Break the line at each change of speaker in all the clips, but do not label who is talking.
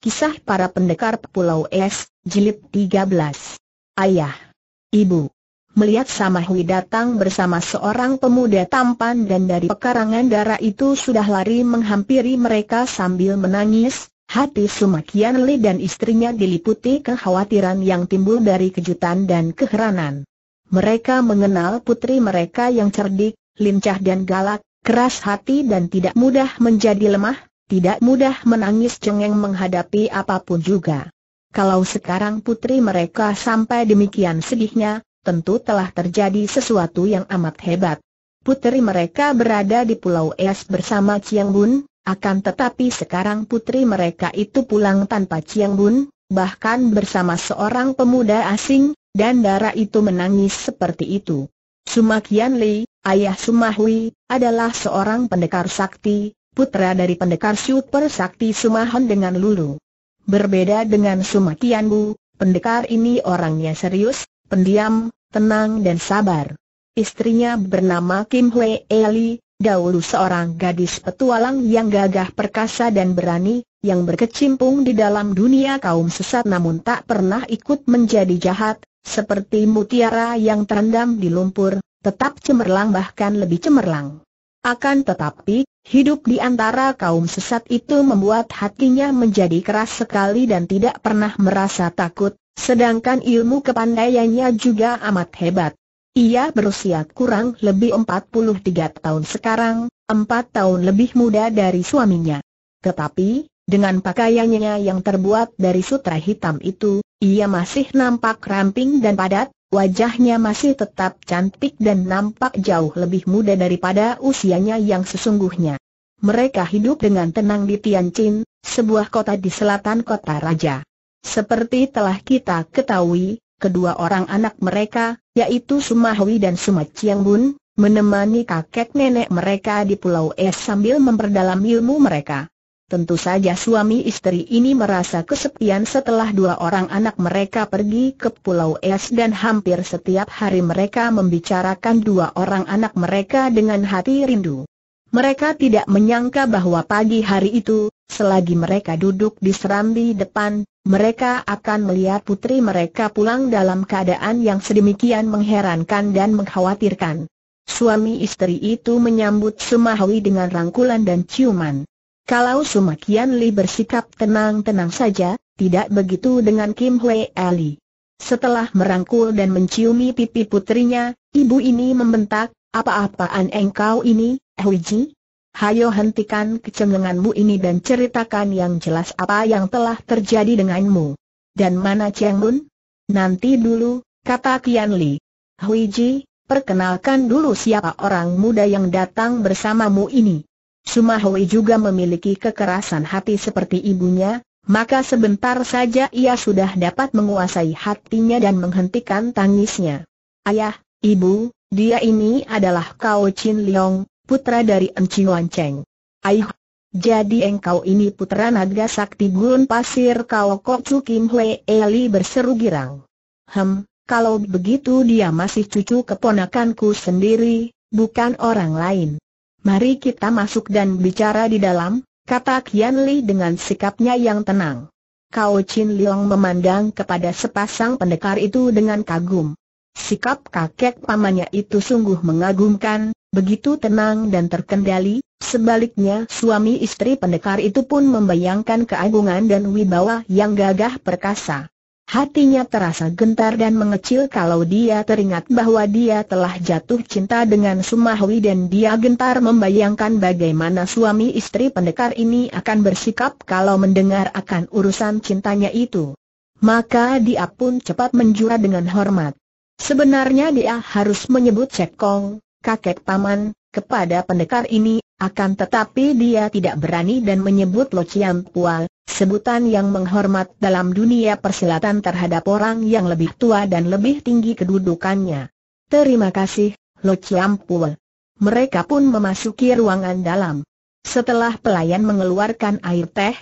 Kisah para pendekar Pulau Es, Jilid 13. Ayah. Ibu. Melihat Samahui datang bersama seorang pemuda tampan dan dari pekarangan darah itu sudah lari menghampiri mereka sambil menangis, hati Sumakian Li dan istrinya diliputi kekhawatiran yang timbul dari kejutan dan keheranan. Mereka mengenal putri mereka yang cerdik, lincah dan galak, keras hati dan tidak mudah menjadi lemah, tidak mudah menangis cengeng menghadapi apapun juga. Kalau sekarang putri mereka sampai demikian sedihnya, tentu telah terjadi sesuatu yang amat hebat. Putri mereka berada di Pulau Es bersama Chiang Bun, akan tetapi sekarang putri mereka itu pulang tanpa Chiang Bun, bahkan bersama seorang pemuda asing, dan darah itu menangis seperti itu. Sumakian Li, ayah Sumahui, adalah seorang pendekar sakti, putra dari pendekar super sakti Sumahon dengan Lulu. Berbeda dengan Sumatianbu, pendekar ini orangnya serius, pendiam, tenang dan sabar. Istrinya bernama Kim Hwee Eli, dahulu seorang gadis petualang yang gagah perkasa dan berani, yang berkecimpung di dalam dunia kaum sesat namun tak pernah ikut menjadi jahat, seperti mutiara yang terendam di lumpur, tetap cemerlang bahkan lebih cemerlang. Akan tetapi, Hidup di antara kaum sesat itu membuat hatinya menjadi keras sekali dan tidak pernah merasa takut, sedangkan ilmu kepandaiannya juga amat hebat. Ia berusia kurang lebih 43 tahun sekarang, 4 tahun lebih muda dari suaminya. Tetapi, dengan pakaiannya yang terbuat dari sutra hitam itu, ia masih nampak ramping dan padat, Wajahnya masih tetap cantik dan nampak jauh lebih muda daripada usianya yang sesungguhnya. Mereka hidup dengan tenang di Tianjin, sebuah kota di selatan kota raja. Seperti telah kita ketahui, kedua orang anak mereka, yaitu Sumahwi dan Suma Chiang menemani kakek nenek mereka di Pulau Es sambil memperdalam ilmu mereka. Tentu saja suami istri ini merasa kesepian setelah dua orang anak mereka pergi ke Pulau Es dan hampir setiap hari mereka membicarakan dua orang anak mereka dengan hati rindu. Mereka tidak menyangka bahwa pagi hari itu, selagi mereka duduk di serambi depan, mereka akan melihat putri mereka pulang dalam keadaan yang sedemikian mengherankan dan mengkhawatirkan. Suami istri itu menyambut Sumahwi dengan rangkulan dan ciuman. Kalau Sumakian Li bersikap tenang-tenang saja, tidak begitu dengan Kim Hwe Ali. Setelah merangkul dan menciumi pipi putrinya, ibu ini membentak, apa-apaan engkau ini, Huiji? Hayo hentikan kecengenganmu ini dan ceritakan yang jelas apa yang telah terjadi denganmu. Dan mana Cheng Bun? Nanti dulu, kata Kian Li. Huiji, perkenalkan dulu siapa orang muda yang datang bersamamu ini. Sumahui juga memiliki kekerasan hati seperti ibunya, maka sebentar saja ia sudah dapat menguasai hatinya dan menghentikan tangisnya. Ayah, ibu, dia ini adalah Kao Chin Leong, putra dari Enci Wan Cheng. Ayah, jadi engkau ini putra naga sakti gurun pasir Kao Kok Chu Kim Hwee Eli berseru girang. Hem, kalau begitu dia masih cucu keponakanku sendiri, bukan orang lain mari kita masuk dan bicara di dalam, kata Kian Li dengan sikapnya yang tenang. Kau Chin Leong memandang kepada sepasang pendekar itu dengan kagum. Sikap kakek pamannya itu sungguh mengagumkan, begitu tenang dan terkendali, sebaliknya suami istri pendekar itu pun membayangkan keagungan dan wibawa yang gagah perkasa. Hatinya terasa gentar dan mengecil kalau dia teringat bahwa dia telah jatuh cinta dengan Sumahwi dan dia gentar membayangkan bagaimana suami istri pendekar ini akan bersikap kalau mendengar akan urusan cintanya itu. Maka dia pun cepat menjura dengan hormat. Sebenarnya dia harus menyebut Cekong, kakek paman, kepada pendekar ini, akan tetapi dia tidak berani dan menyebut Lo Chiam Pual, sebutan yang menghormat dalam dunia persilatan terhadap orang yang lebih tua dan lebih tinggi kedudukannya. Terima kasih, Lo Chiam Pual. Mereka pun memasuki ruangan dalam. Setelah pelayan mengeluarkan air teh,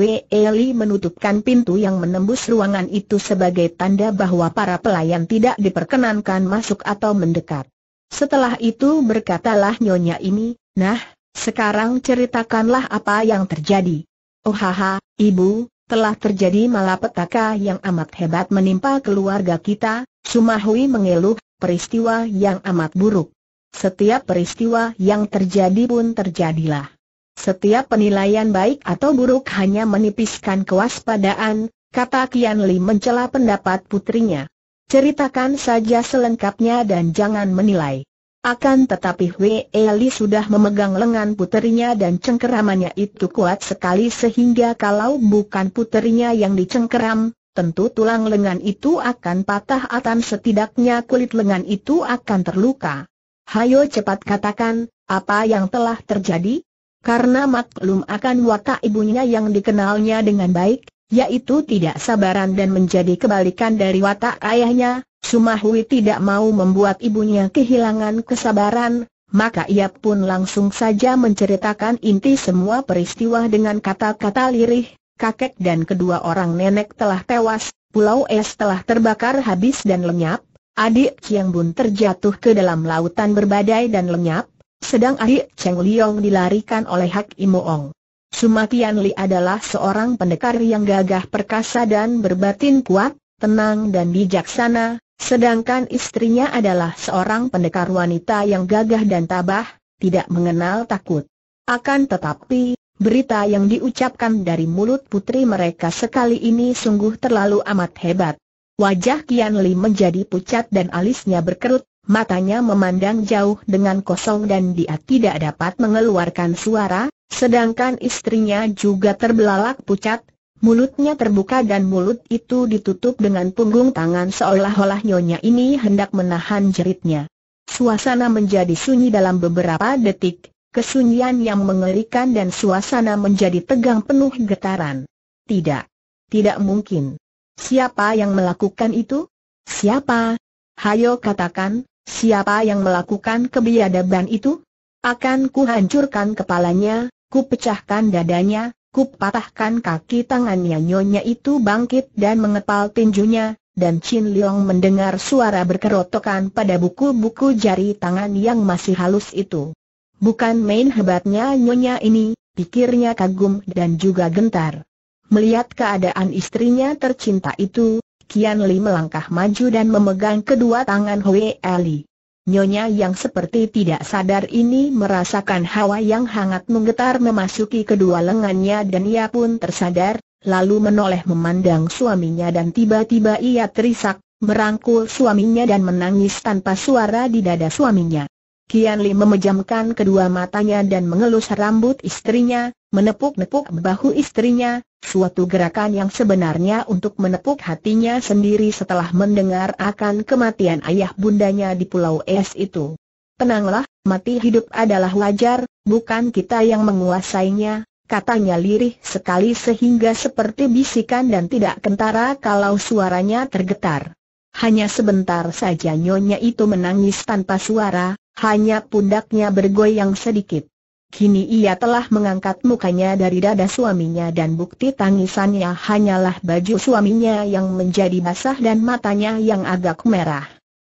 Wei Eli menutupkan pintu yang menembus ruangan itu sebagai tanda bahwa para pelayan tidak diperkenankan masuk atau mendekat. Setelah itu berkatalah nyonya ini, nah, sekarang ceritakanlah apa yang terjadi. Oh haha, ibu, telah terjadi malapetaka yang amat hebat menimpa keluarga kita, Sumahui mengeluh, peristiwa yang amat buruk. Setiap peristiwa yang terjadi pun terjadilah. Setiap penilaian baik atau buruk hanya menipiskan kewaspadaan, kata Kian Li mencela pendapat putrinya. Ceritakan saja selengkapnya dan jangan menilai. Akan tetapi Wei Li sudah memegang lengan puterinya dan cengkeramannya itu kuat sekali sehingga kalau bukan puterinya yang dicengkeram, tentu tulang lengan itu akan patah atau setidaknya kulit lengan itu akan terluka. Hayo cepat katakan, apa yang telah terjadi? Karena maklum akan watak ibunya yang dikenalnya dengan baik, yaitu tidak sabaran dan menjadi kebalikan dari watak ayahnya, Sumahui tidak mau membuat ibunya kehilangan kesabaran, maka ia pun langsung saja menceritakan inti semua peristiwa dengan kata-kata lirih, kakek dan kedua orang nenek telah tewas, pulau es telah terbakar habis dan lenyap, adik Chiang Bun terjatuh ke dalam lautan berbadai dan lenyap, sedang adik Cheng Liong dilarikan oleh Hak Imo Ong. Sumatian Li adalah seorang pendekar yang gagah perkasa dan berbatin kuat, tenang dan bijaksana, sedangkan istrinya adalah seorang pendekar wanita yang gagah dan tabah, tidak mengenal takut. Akan tetapi, berita yang diucapkan dari mulut putri mereka sekali ini sungguh terlalu amat hebat. Wajah Kian Li menjadi pucat dan alisnya berkerut, matanya memandang jauh dengan kosong dan dia tidak dapat mengeluarkan suara, Sedangkan istrinya juga terbelalak pucat, mulutnya terbuka dan mulut itu ditutup dengan punggung tangan seolah-olah nyonya ini hendak menahan jeritnya. Suasana menjadi sunyi dalam beberapa detik, kesunyian yang mengerikan dan suasana menjadi tegang penuh getaran. Tidak. Tidak mungkin. Siapa yang melakukan itu? Siapa? Hayo katakan, siapa yang melakukan kebiadaban itu? Akan kuhancurkan kepalanya, Ku pecahkan dadanya, ku patahkan kaki tangannya nyonya itu bangkit dan mengepal tinjunya, dan Chin Leong mendengar suara berkerotokan pada buku-buku jari tangan yang masih halus itu. Bukan main hebatnya nyonya ini, pikirnya kagum dan juga gentar. Melihat keadaan istrinya tercinta itu, Kian Li melangkah maju dan memegang kedua tangan Hwee Ali. Nyonya yang seperti tidak sadar ini merasakan hawa yang hangat menggetar memasuki kedua lengannya dan ia pun tersadar, lalu menoleh memandang suaminya dan tiba-tiba ia terisak, merangkul suaminya dan menangis tanpa suara di dada suaminya. Kian Li memejamkan kedua matanya dan mengelus rambut istrinya, menepuk-nepuk bahu istrinya, suatu gerakan yang sebenarnya untuk menepuk hatinya sendiri setelah mendengar akan kematian ayah bundanya di Pulau Es itu. Tenanglah, mati hidup adalah wajar, bukan kita yang menguasainya, Katanya lirih sekali sehingga seperti bisikan dan tidak kentara kalau suaranya tergetar. Hanya sebentar saja nyonya itu menangis tanpa suara, hanya pundaknya bergoyang sedikit. Kini ia telah mengangkat mukanya dari dada suaminya dan bukti tangisannya hanyalah baju suaminya yang menjadi basah dan matanya yang agak merah.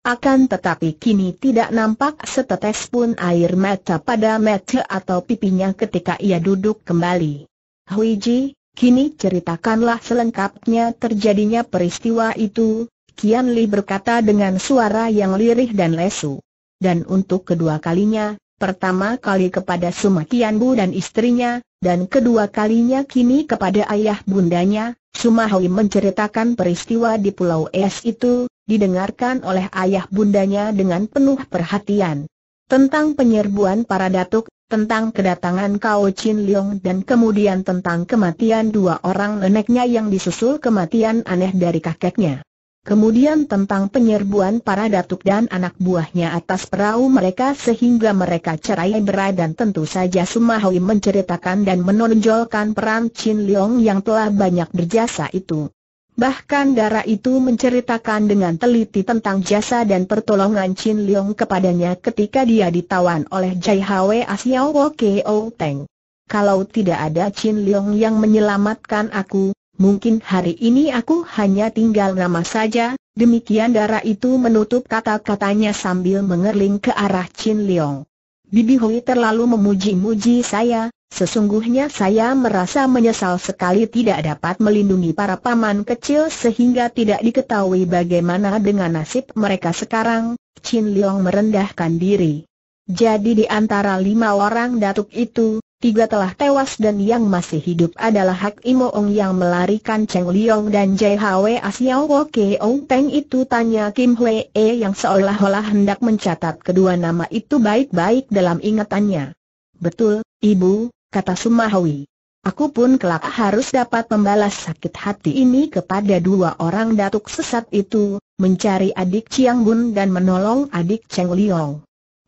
Akan tetapi kini tidak nampak setetes pun air mata pada mata atau pipinya ketika ia duduk kembali. Huiji, kini ceritakanlah selengkapnya terjadinya peristiwa itu, Kian Li berkata dengan suara yang lirih dan lesu dan untuk kedua kalinya, pertama kali kepada Sumakian Bu dan istrinya, dan kedua kalinya kini kepada ayah bundanya, Sumahui menceritakan peristiwa di Pulau Es itu, didengarkan oleh ayah bundanya dengan penuh perhatian. Tentang penyerbuan para datuk, tentang kedatangan Kao Chin Leong dan kemudian tentang kematian dua orang neneknya yang disusul kematian aneh dari kakeknya. Kemudian tentang penyerbuan para datuk dan anak buahnya atas perahu mereka sehingga mereka cerai berai dan tentu saja Sumahui menceritakan dan menonjolkan peran Chin Leong yang telah banyak berjasa itu. Bahkan darah itu menceritakan dengan teliti tentang jasa dan pertolongan Chin Leong kepadanya ketika dia ditawan oleh Jai Hwe Asiao Keo Teng. Kalau tidak ada Chin Leong yang menyelamatkan aku, Mungkin hari ini aku hanya tinggal nama saja, demikian darah itu menutup kata-katanya sambil mengerling ke arah Chin Leong. Bibi Hui terlalu memuji-muji saya, Sesungguhnya saya merasa menyesal sekali tidak dapat melindungi para paman kecil sehingga tidak diketahui bagaimana dengan nasib mereka sekarang, Chin Leong merendahkan diri. Jadi di antara lima orang datuk itu, tiga telah tewas dan yang masih hidup adalah Hak Imoong yang melarikan Cheng Liong dan JHW Asiao Wo Ong Teng itu tanya Kim Hwee yang seolah-olah hendak mencatat kedua nama itu baik-baik dalam ingatannya. Betul, Ibu, kata Sumahwi. Aku pun kelak harus dapat membalas sakit hati ini kepada dua orang datuk sesat itu, mencari adik Chiang Bun dan menolong adik Cheng Liong.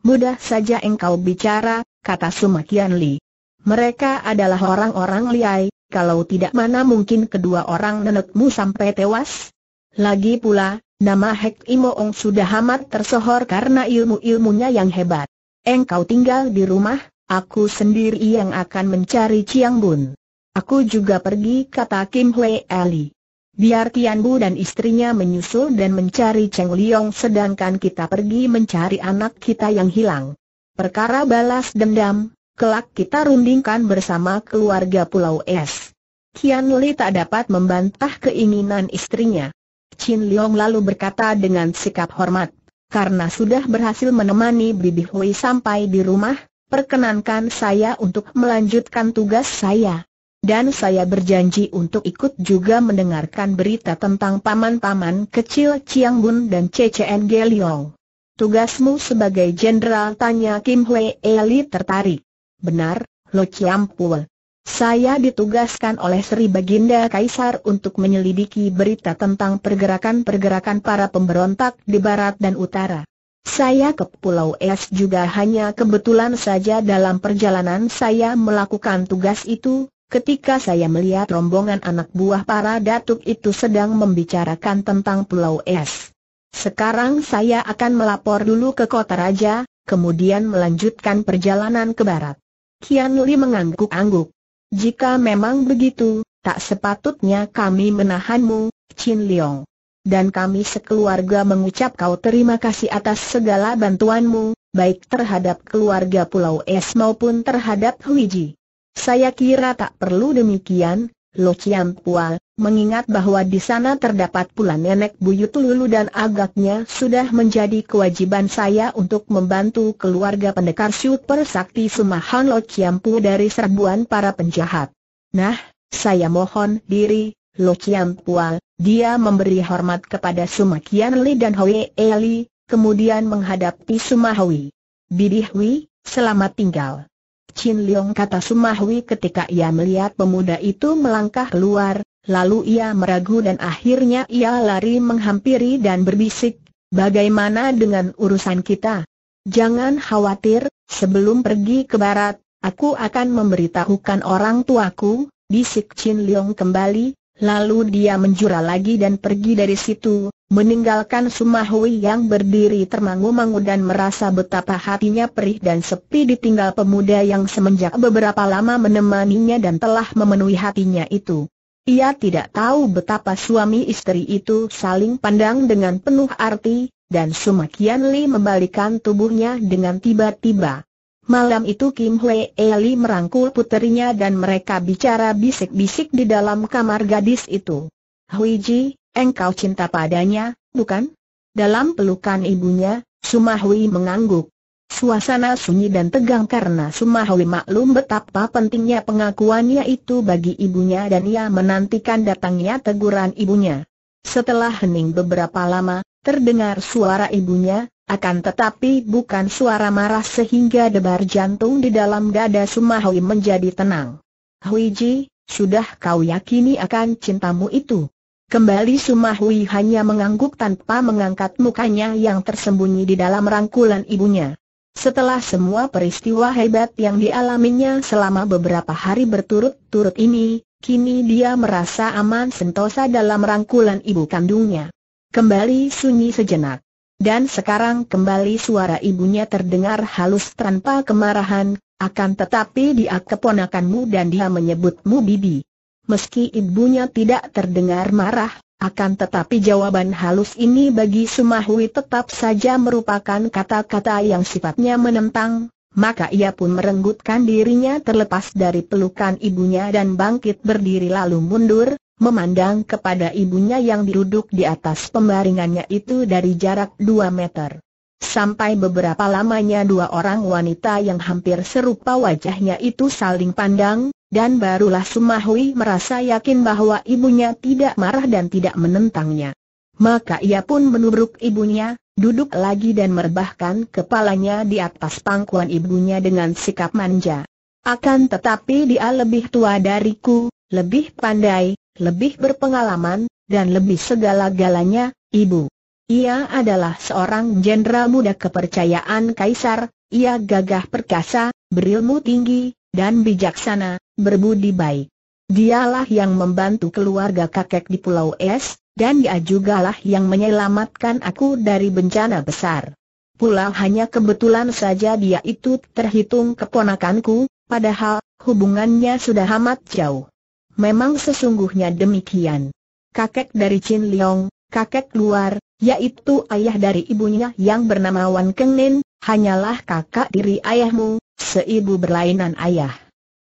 Mudah saja engkau bicara, kata Sumakian Li. Mereka adalah orang-orang liai, kalau tidak mana mungkin kedua orang nenekmu sampai tewas? Lagi pula, nama Hek Imoong sudah amat tersohor karena ilmu-ilmunya yang hebat. Engkau tinggal di rumah, aku sendiri yang akan mencari Chiang Bun. Aku juga pergi kata Kim Hwe Ali. Biar Tian Bu dan istrinya menyusul dan mencari Cheng Liong sedangkan kita pergi mencari anak kita yang hilang. Perkara balas dendam, kelak kita rundingkan bersama keluarga Pulau Es. Kian Li tak dapat membantah keinginan istrinya. Chin Leong lalu berkata dengan sikap hormat, karena sudah berhasil menemani Bibi Hui sampai di rumah, perkenankan saya untuk melanjutkan tugas saya. Dan saya berjanji untuk ikut juga mendengarkan berita tentang paman-paman kecil Chiang Bun dan CCN Leong. Tugasmu sebagai jenderal tanya Kim Hui. Eli tertarik. Benar, Lo Chiampul. Saya ditugaskan oleh Sri Baginda Kaisar untuk menyelidiki berita tentang pergerakan-pergerakan para pemberontak di barat dan utara. Saya ke Pulau Es juga hanya kebetulan saja dalam perjalanan saya melakukan tugas itu, ketika saya melihat rombongan anak buah para datuk itu sedang membicarakan tentang Pulau Es. Sekarang saya akan melapor dulu ke kota raja, kemudian melanjutkan perjalanan ke barat. Kian Li mengangguk-angguk. Jika memang begitu, tak sepatutnya kami menahanmu, Chin Leong. Dan kami sekeluarga mengucap kau terima kasih atas segala bantuanmu, baik terhadap keluarga Pulau Es maupun terhadap Hui Ji. Saya kira tak perlu demikian, Lo Chiam Pua, mengingat bahwa di sana terdapat pula nenek buyut Lulu dan agaknya sudah menjadi kewajiban saya untuk membantu keluarga pendekar super sakti Sumahan Lo Chiam Pua dari serbuan para penjahat. Nah, saya mohon diri, Lo Chiam Pua, dia memberi hormat kepada Kian Li dan Hoi Eli, kemudian menghadapi Sumahui. Bidih Hui, selamat tinggal. Chin Leong kata Sumahwi ketika ia melihat pemuda itu melangkah keluar, lalu ia meragu dan akhirnya ia lari menghampiri dan berbisik, bagaimana dengan urusan kita? Jangan khawatir, sebelum pergi ke barat, aku akan memberitahukan orang tuaku, bisik Chin Leong kembali, lalu dia menjura lagi dan pergi dari situ, Meninggalkan Sumahui yang berdiri termangu-mangu dan merasa betapa hatinya perih dan sepi ditinggal pemuda yang semenjak beberapa lama menemaninya dan telah memenuhi hatinya itu. Ia tidak tahu betapa suami istri itu saling pandang dengan penuh arti, dan Sumakian Li membalikan tubuhnya dengan tiba-tiba. Malam itu Kim Hwee Li merangkul puterinya dan mereka bicara bisik-bisik di dalam kamar gadis itu. Hui Ji, Engkau cinta padanya, bukan? Dalam pelukan ibunya, Sumahwi mengangguk. Suasana sunyi dan tegang karena Sumahwi maklum betapa pentingnya pengakuannya itu bagi ibunya dan ia menantikan datangnya teguran ibunya. Setelah hening beberapa lama, terdengar suara ibunya, akan tetapi bukan suara marah sehingga debar jantung di dalam dada Sumahwi menjadi tenang. Huiji, sudah kau yakini akan cintamu itu? Kembali Sumahui hanya mengangguk tanpa mengangkat mukanya yang tersembunyi di dalam rangkulan ibunya. Setelah semua peristiwa hebat yang dialaminya selama beberapa hari berturut-turut ini, kini dia merasa aman sentosa dalam rangkulan ibu kandungnya. Kembali sunyi sejenak. Dan sekarang kembali suara ibunya terdengar halus tanpa kemarahan, akan tetapi dia keponakanmu dan dia menyebutmu bibi meski ibunya tidak terdengar marah, akan tetapi jawaban halus ini bagi Sumahui tetap saja merupakan kata-kata yang sifatnya menentang, maka ia pun merenggutkan dirinya terlepas dari pelukan ibunya dan bangkit berdiri lalu mundur, memandang kepada ibunya yang duduk di atas pembaringannya itu dari jarak dua meter. Sampai beberapa lamanya dua orang wanita yang hampir serupa wajahnya itu saling pandang, dan barulah Sumahui merasa yakin bahwa ibunya tidak marah dan tidak menentangnya. Maka ia pun menubruk ibunya, duduk lagi dan merebahkan kepalanya di atas pangkuan ibunya dengan sikap manja. Akan tetapi dia lebih tua dariku, lebih pandai, lebih berpengalaman, dan lebih segala-galanya, ibu. Ia adalah seorang jenderal muda kepercayaan kaisar, ia gagah perkasa, berilmu tinggi, dan bijaksana, berbudi baik. Dialah yang membantu keluarga kakek di Pulau Es, dan dia juga lah yang menyelamatkan aku dari bencana besar. Pulau hanya kebetulan saja dia itu terhitung keponakanku, padahal hubungannya sudah amat jauh. Memang sesungguhnya demikian. Kakek dari Chin Leong, kakek luar, yaitu ayah dari ibunya yang bernama Wan Kengnin, hanyalah kakak diri ayahmu, seibu berlainan ayah.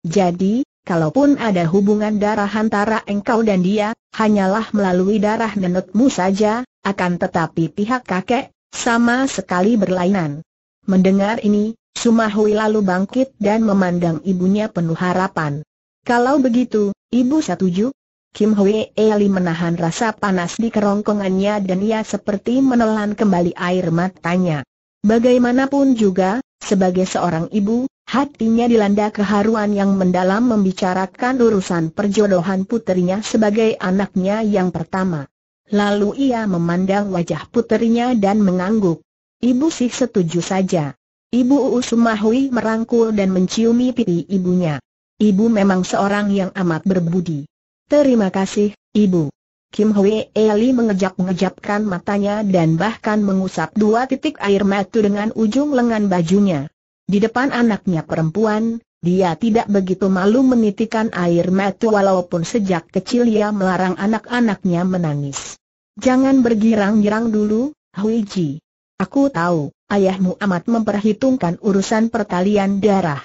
Jadi, kalaupun ada hubungan darah antara engkau dan dia, hanyalah melalui darah nenekmu saja, akan tetapi pihak kakek, sama sekali berlainan. Mendengar ini, Sumahui lalu bangkit dan memandang ibunya penuh harapan. Kalau begitu, ibu setuju? Kim Hwee Eli menahan rasa panas di kerongkongannya dan ia seperti menelan kembali air matanya. Bagaimanapun juga, sebagai seorang ibu, Hatinya dilanda keharuan yang mendalam membicarakan urusan perjodohan puterinya sebagai anaknya yang pertama. Lalu ia memandang wajah puterinya dan mengangguk. Ibu sih setuju saja. Ibu Usumahui merangkul dan menciumi pipi ibunya. Ibu memang seorang yang amat berbudi. Terima kasih, Ibu. Kim Hwee Eli mengejap-ngejapkan matanya dan bahkan mengusap dua titik air mata dengan ujung lengan bajunya. Di depan anaknya perempuan, dia tidak begitu malu menitikan air mata walaupun sejak kecil ia melarang anak-anaknya menangis. Jangan bergirang-girang dulu, Hui Ji. Aku tahu, ayahmu amat memperhitungkan urusan pertalian darah.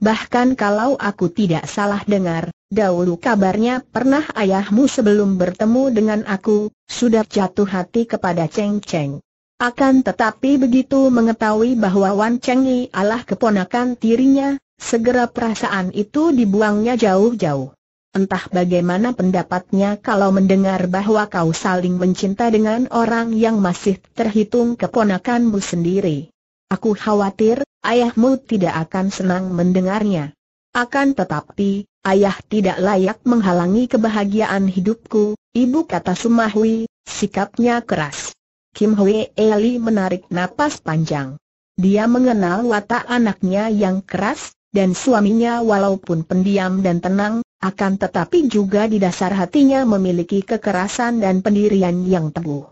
Bahkan kalau aku tidak salah dengar, dahulu kabarnya pernah ayahmu sebelum bertemu dengan aku, sudah jatuh hati kepada Cheng Cheng. Akan tetapi begitu mengetahui bahwa Wan Chengyi adalah keponakan tirinya, segera perasaan itu dibuangnya jauh-jauh. Entah bagaimana pendapatnya kalau mendengar bahwa kau saling mencinta dengan orang yang masih terhitung keponakanmu sendiri. Aku khawatir, ayahmu tidak akan senang mendengarnya. Akan tetapi, ayah tidak layak menghalangi kebahagiaan hidupku, ibu kata Sumahwi, sikapnya keras. Kim Hwee Eli menarik napas panjang. Dia mengenal watak anaknya yang keras, dan suaminya walaupun pendiam dan tenang, akan tetapi juga di dasar hatinya memiliki kekerasan dan pendirian yang teguh.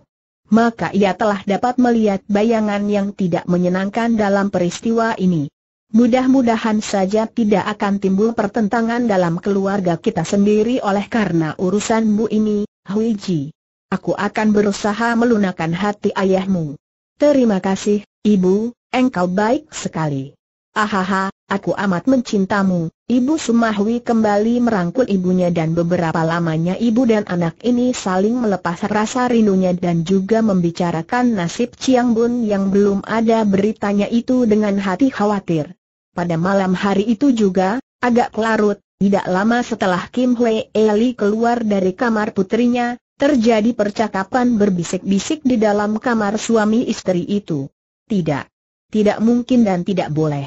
Maka ia telah dapat melihat bayangan yang tidak menyenangkan dalam peristiwa ini. Mudah-mudahan saja tidak akan timbul pertentangan dalam keluarga kita sendiri oleh karena urusanmu ini, Hui Ji aku akan berusaha melunakan hati ayahmu. Terima kasih, ibu, engkau baik sekali. Ahaha, aku amat mencintamu. Ibu Sumahwi kembali merangkul ibunya dan beberapa lamanya ibu dan anak ini saling melepas rasa rindunya dan juga membicarakan nasib Chiang Bun yang belum ada beritanya itu dengan hati khawatir. Pada malam hari itu juga, agak larut, tidak lama setelah Kim Hwee Eli keluar dari kamar putrinya, Terjadi percakapan berbisik-bisik di dalam kamar suami istri itu. Tidak. Tidak mungkin dan tidak boleh.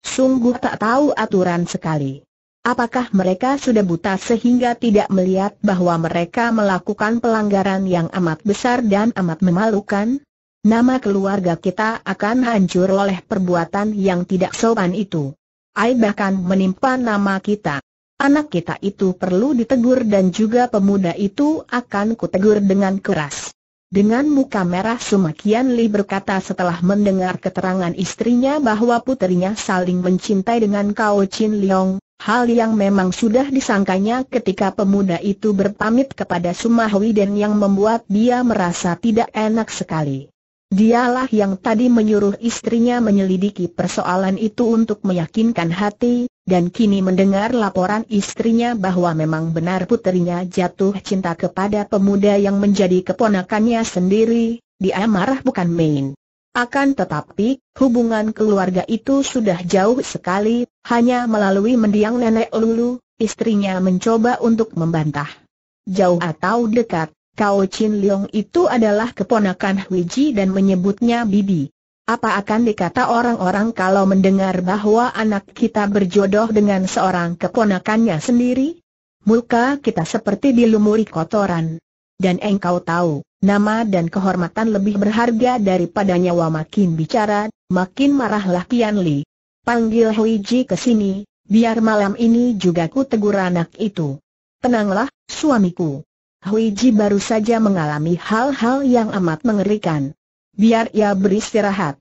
Sungguh tak tahu aturan sekali. Apakah mereka sudah buta sehingga tidak melihat bahwa mereka melakukan pelanggaran yang amat besar dan amat memalukan? Nama keluarga kita akan hancur oleh perbuatan yang tidak sopan itu. Ai bahkan menimpa nama kita. Anak kita itu perlu ditegur dan juga pemuda itu akan kutegur dengan keras. Dengan muka merah Sumakian Li berkata setelah mendengar keterangan istrinya bahwa putrinya saling mencintai dengan Kao Chin Leong, hal yang memang sudah disangkanya ketika pemuda itu berpamit kepada Sumahwi dan yang membuat dia merasa tidak enak sekali. Dialah yang tadi menyuruh istrinya menyelidiki persoalan itu untuk meyakinkan hati, dan kini mendengar laporan istrinya bahwa memang benar putrinya jatuh cinta kepada pemuda yang menjadi keponakannya sendiri, dia marah bukan main. Akan tetapi, hubungan keluarga itu sudah jauh sekali, hanya melalui mendiang nenek Lulu, istrinya mencoba untuk membantah. Jauh atau dekat, Kau Chin Leong itu adalah keponakan Hui Ji dan menyebutnya Bibi. Apa akan dikata orang-orang kalau mendengar bahwa anak kita berjodoh dengan seorang keponakannya sendiri? Muka kita seperti dilumuri kotoran. Dan engkau tahu, nama dan kehormatan lebih berharga daripada nyawa makin bicara, makin marahlah Tian Li. Panggil Ji ke sini, biar malam ini juga ku tegur anak itu. Tenanglah, suamiku. Huiji baru saja mengalami hal-hal yang amat mengerikan. Biar ia beristirahat.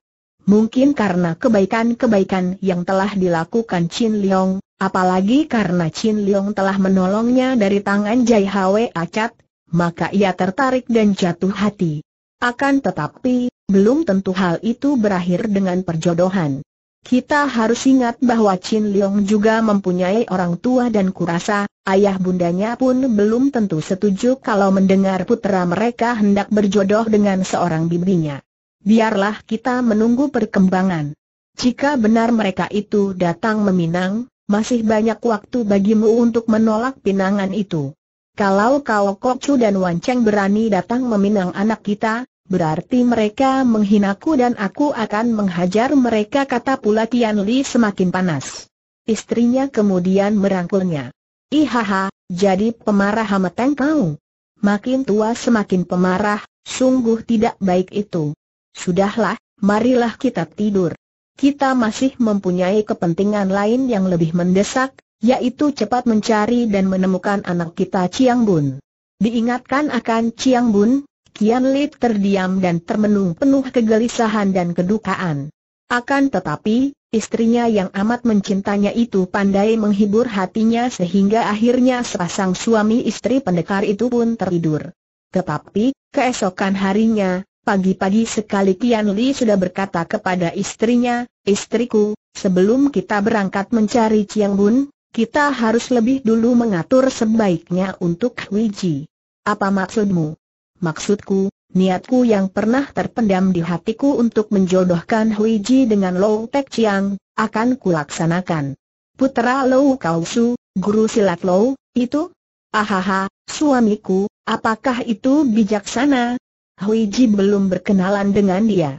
Mungkin karena kebaikan-kebaikan yang telah dilakukan Chin Leong, apalagi karena Chin Leong telah menolongnya dari tangan Jai Hwe Acat, maka ia tertarik dan jatuh hati. Akan tetapi, belum tentu hal itu berakhir dengan perjodohan. Kita harus ingat bahwa Chin Leong juga mempunyai orang tua dan kurasa, Ayah bundanya pun belum tentu setuju kalau mendengar putera mereka hendak berjodoh dengan seorang bibinya. Biarlah kita menunggu perkembangan. Jika benar mereka itu datang meminang, masih banyak waktu bagimu untuk menolak pinangan itu. Kalau kau Kokcu dan Wanceng berani datang meminang anak kita, berarti mereka menghinaku dan aku akan menghajar mereka kata pula Tian Li semakin panas. Istrinya kemudian merangkulnya. Ihaha, jadi pemarah amat kau. Makin tua semakin pemarah, sungguh tidak baik itu. Sudahlah, marilah kita tidur. Kita masih mempunyai kepentingan lain yang lebih mendesak, yaitu cepat mencari dan menemukan anak kita Chiang Bun. Diingatkan akan Chiang Bun, Kian Li terdiam dan termenung penuh kegelisahan dan kedukaan. Akan tetapi, Istrinya yang amat mencintanya itu pandai menghibur hatinya sehingga akhirnya sepasang suami istri pendekar itu pun tertidur. Tetapi, keesokan harinya, pagi-pagi sekali Kian Li sudah berkata kepada istrinya, Istriku, sebelum kita berangkat mencari Chiang Bun, kita harus lebih dulu mengatur sebaiknya untuk Ji. Apa maksudmu? Maksudku, niatku yang pernah terpendam di hatiku untuk menjodohkan Hui Ji dengan Lou Tek Chiang, akan kulaksanakan. Putera Lou Kau Su, guru silat Lou, itu? Ahaha, suamiku, apakah itu bijaksana? Hui Ji belum berkenalan dengan dia.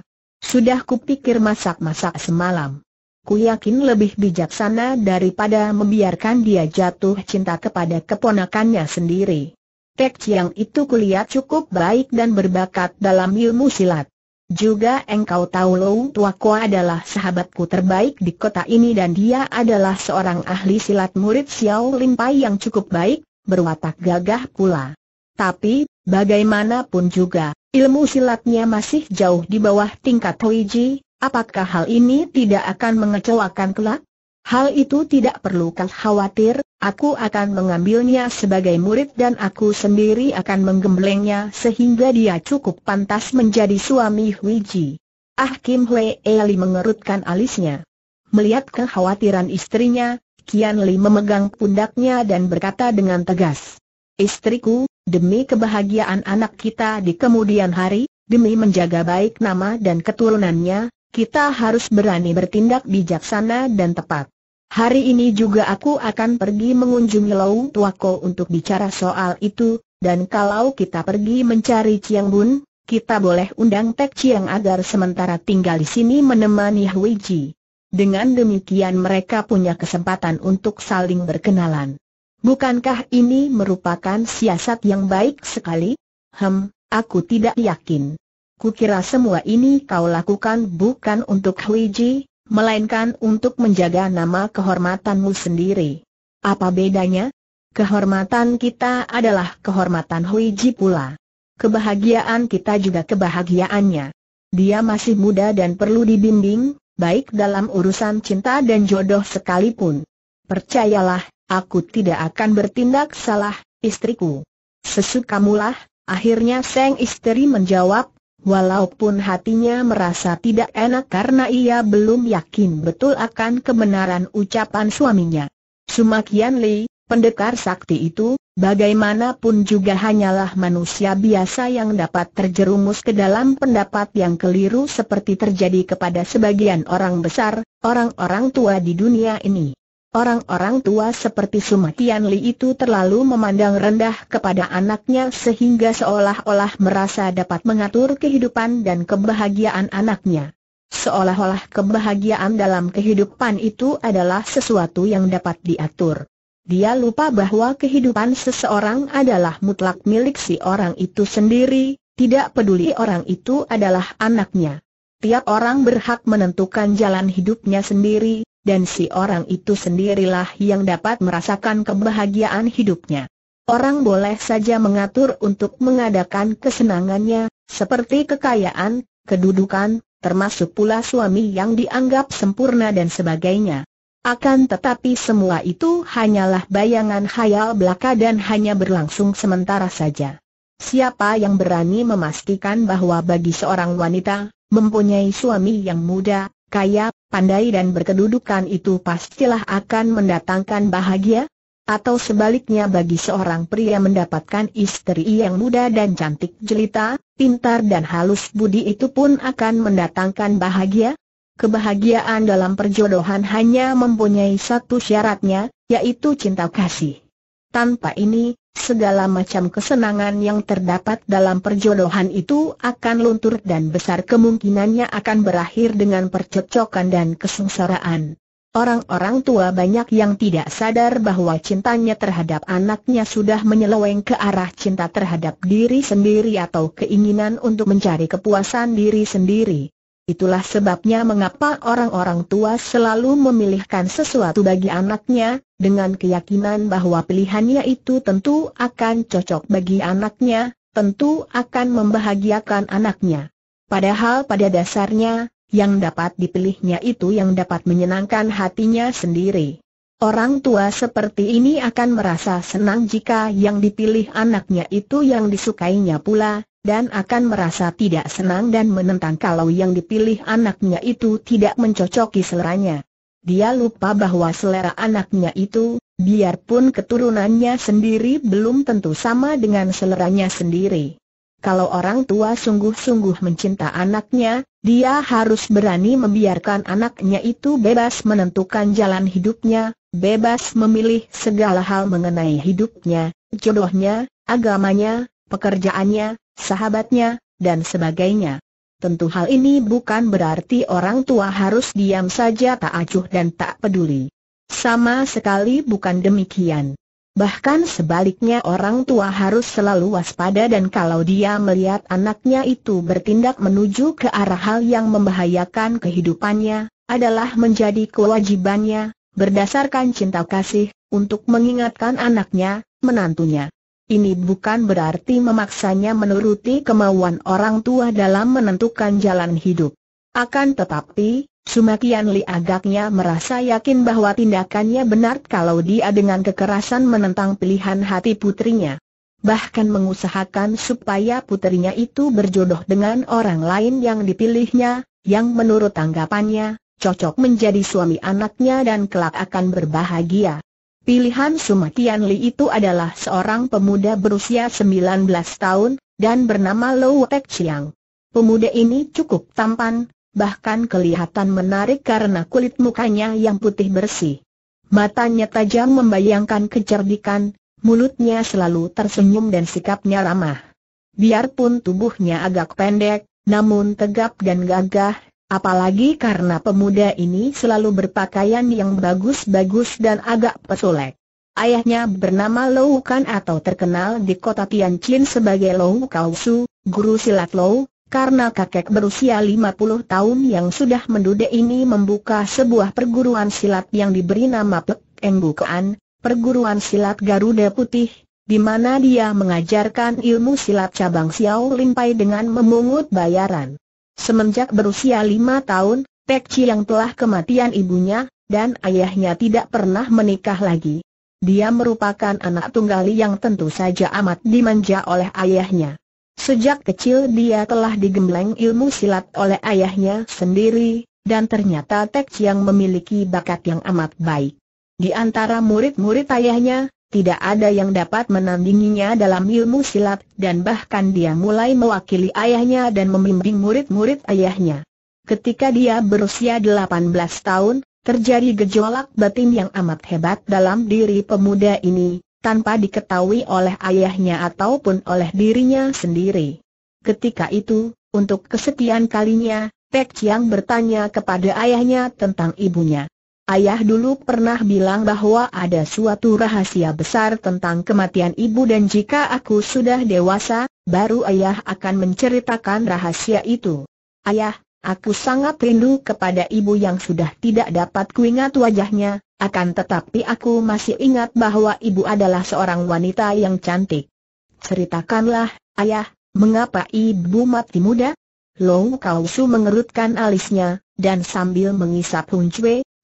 Sudah kupikir masak-masak semalam. Ku yakin lebih bijaksana daripada membiarkan dia jatuh cinta kepada keponakannya sendiri. Tek Chiang itu kulihat cukup baik dan berbakat dalam ilmu silat. Juga engkau tahu Lou Tuako adalah sahabatku terbaik di kota ini dan dia adalah seorang ahli silat murid Xiao Lim Pai yang cukup baik, berwatak gagah pula. Tapi, bagaimanapun juga, ilmu silatnya masih jauh di bawah tingkat Hui Ji, apakah hal ini tidak akan mengecewakan kelak? Hal itu tidak perlu kau khawatir, aku akan mengambilnya sebagai murid dan aku sendiri akan menggemblengnya sehingga dia cukup pantas menjadi suami Huiji. Ah Kim Hui Li mengerutkan alisnya. Melihat kekhawatiran istrinya, Kian Li memegang pundaknya dan berkata dengan tegas. Istriku, demi kebahagiaan anak kita di kemudian hari, demi menjaga baik nama dan keturunannya, kita harus berani bertindak bijaksana dan tepat. Hari ini juga aku akan pergi mengunjungi Lou Tuako untuk bicara soal itu, dan kalau kita pergi mencari Chiang Bun, kita boleh undang Tek Chiang agar sementara tinggal di sini menemani Hui Ji. Dengan demikian mereka punya kesempatan untuk saling berkenalan. Bukankah ini merupakan siasat yang baik sekali? Hem, aku tidak yakin. Kukira semua ini kau lakukan bukan untuk Hui Ji, melainkan untuk menjaga nama kehormatanmu sendiri. Apa bedanya? Kehormatan kita adalah kehormatan Hui Ji pula. Kebahagiaan kita juga kebahagiaannya. Dia masih muda dan perlu dibimbing, baik dalam urusan cinta dan jodoh sekalipun. Percayalah, aku tidak akan bertindak salah, istriku. Sesukamulah, akhirnya sang istri menjawab, Walaupun hatinya merasa tidak enak karena ia belum yakin betul akan kebenaran ucapan suaminya. Sumakian Li, pendekar sakti itu, bagaimanapun juga hanyalah manusia biasa yang dapat terjerumus ke dalam pendapat yang keliru seperti terjadi kepada sebagian orang besar, orang-orang tua di dunia ini. Orang-orang tua seperti Sumatian Li itu terlalu memandang rendah kepada anaknya sehingga seolah-olah merasa dapat mengatur kehidupan dan kebahagiaan anaknya. Seolah-olah kebahagiaan dalam kehidupan itu adalah sesuatu yang dapat diatur. Dia lupa bahwa kehidupan seseorang adalah mutlak milik si orang itu sendiri, tidak peduli orang itu adalah anaknya. Tiap orang berhak menentukan jalan hidupnya sendiri, dan si orang itu sendirilah yang dapat merasakan kebahagiaan hidupnya. Orang boleh saja mengatur untuk mengadakan kesenangannya, seperti kekayaan, kedudukan, termasuk pula suami yang dianggap sempurna dan sebagainya. Akan tetapi semua itu hanyalah bayangan khayal belaka dan hanya berlangsung sementara saja. Siapa yang berani memastikan bahwa bagi seorang wanita, mempunyai suami yang muda, kaya, pandai dan berkedudukan itu pastilah akan mendatangkan bahagia? Atau sebaliknya bagi seorang pria mendapatkan istri yang muda dan cantik jelita, pintar dan halus budi itu pun akan mendatangkan bahagia? Kebahagiaan dalam perjodohan hanya mempunyai satu syaratnya, yaitu cinta kasih. Tanpa ini, segala macam kesenangan yang terdapat dalam perjodohan itu akan luntur dan besar kemungkinannya akan berakhir dengan percekcokan dan kesengsaraan. Orang-orang tua banyak yang tidak sadar bahwa cintanya terhadap anaknya sudah menyeleweng ke arah cinta terhadap diri sendiri atau keinginan untuk mencari kepuasan diri sendiri. Itulah sebabnya mengapa orang-orang tua selalu memilihkan sesuatu bagi anaknya, dengan keyakinan bahwa pilihannya itu tentu akan cocok bagi anaknya, tentu akan membahagiakan anaknya. Padahal pada dasarnya, yang dapat dipilihnya itu yang dapat menyenangkan hatinya sendiri. Orang tua seperti ini akan merasa senang jika yang dipilih anaknya itu yang disukainya pula, dan akan merasa tidak senang dan menentang kalau yang dipilih anaknya itu tidak mencocoki seleranya. Dia lupa bahwa selera anaknya itu, biarpun keturunannya sendiri belum tentu sama dengan seleranya sendiri. Kalau orang tua sungguh-sungguh mencinta anaknya, dia harus berani membiarkan anaknya itu bebas menentukan jalan hidupnya, bebas memilih segala hal mengenai hidupnya, jodohnya, agamanya, pekerjaannya, sahabatnya, dan sebagainya. Tentu hal ini bukan berarti orang tua harus diam saja tak acuh dan tak peduli. Sama sekali bukan demikian. Bahkan sebaliknya orang tua harus selalu waspada dan kalau dia melihat anaknya itu bertindak menuju ke arah hal yang membahayakan kehidupannya, adalah menjadi kewajibannya, berdasarkan cinta kasih, untuk mengingatkan anaknya, menantunya. Ini bukan berarti memaksanya menuruti kemauan orang tua dalam menentukan jalan hidup. Akan tetapi, Sumakian Li agaknya merasa yakin bahwa tindakannya benar kalau dia dengan kekerasan menentang pilihan hati putrinya. Bahkan mengusahakan supaya putrinya itu berjodoh dengan orang lain yang dipilihnya, yang menurut tanggapannya, cocok menjadi suami anaknya dan kelak akan berbahagia. Pilihan Sumatian Li itu adalah seorang pemuda berusia 19 tahun, dan bernama Lou Tek Chiang. Pemuda ini cukup tampan, bahkan kelihatan menarik karena kulit mukanya yang putih bersih. Matanya tajam membayangkan kecerdikan, mulutnya selalu tersenyum dan sikapnya ramah. Biarpun tubuhnya agak pendek, namun tegap dan gagah, Apalagi karena pemuda ini selalu berpakaian yang bagus-bagus dan agak pesolek. Ayahnya bernama Lou Kan atau terkenal di kota Tianjin sebagai Lou Kausu, guru silat Lou, karena kakek berusia 50 tahun yang sudah menduda ini membuka sebuah perguruan silat yang diberi nama Pek Engbukaan, perguruan silat Garuda Putih, di mana dia mengajarkan ilmu silat cabang Xiao Limpai dengan memungut bayaran. Semenjak berusia lima tahun, Pek Chi yang telah kematian ibunya, dan ayahnya tidak pernah menikah lagi. Dia merupakan anak tunggal yang tentu saja amat dimanja oleh ayahnya. Sejak kecil dia telah digembleng ilmu silat oleh ayahnya sendiri, dan ternyata Tek Chiang memiliki bakat yang amat baik. Di antara murid-murid ayahnya, tidak ada yang dapat menandinginya dalam ilmu silat, dan bahkan dia mulai mewakili ayahnya dan membimbing murid-murid ayahnya. Ketika dia berusia 18 tahun, terjadi gejolak batin yang amat hebat dalam diri pemuda ini, tanpa diketahui oleh ayahnya ataupun oleh dirinya sendiri. Ketika itu, untuk kesekian kalinya, Pek Chiang bertanya kepada ayahnya tentang ibunya. Ayah dulu pernah bilang bahwa ada suatu rahasia besar tentang kematian ibu dan jika aku sudah dewasa, baru ayah akan menceritakan rahasia itu. Ayah, aku sangat rindu kepada ibu yang sudah tidak dapat kuingat wajahnya, akan tetapi aku masih ingat bahwa ibu adalah seorang wanita yang cantik. Ceritakanlah, ayah, mengapa ibu mati muda? Long Kausu mengerutkan alisnya, dan sambil mengisap Hun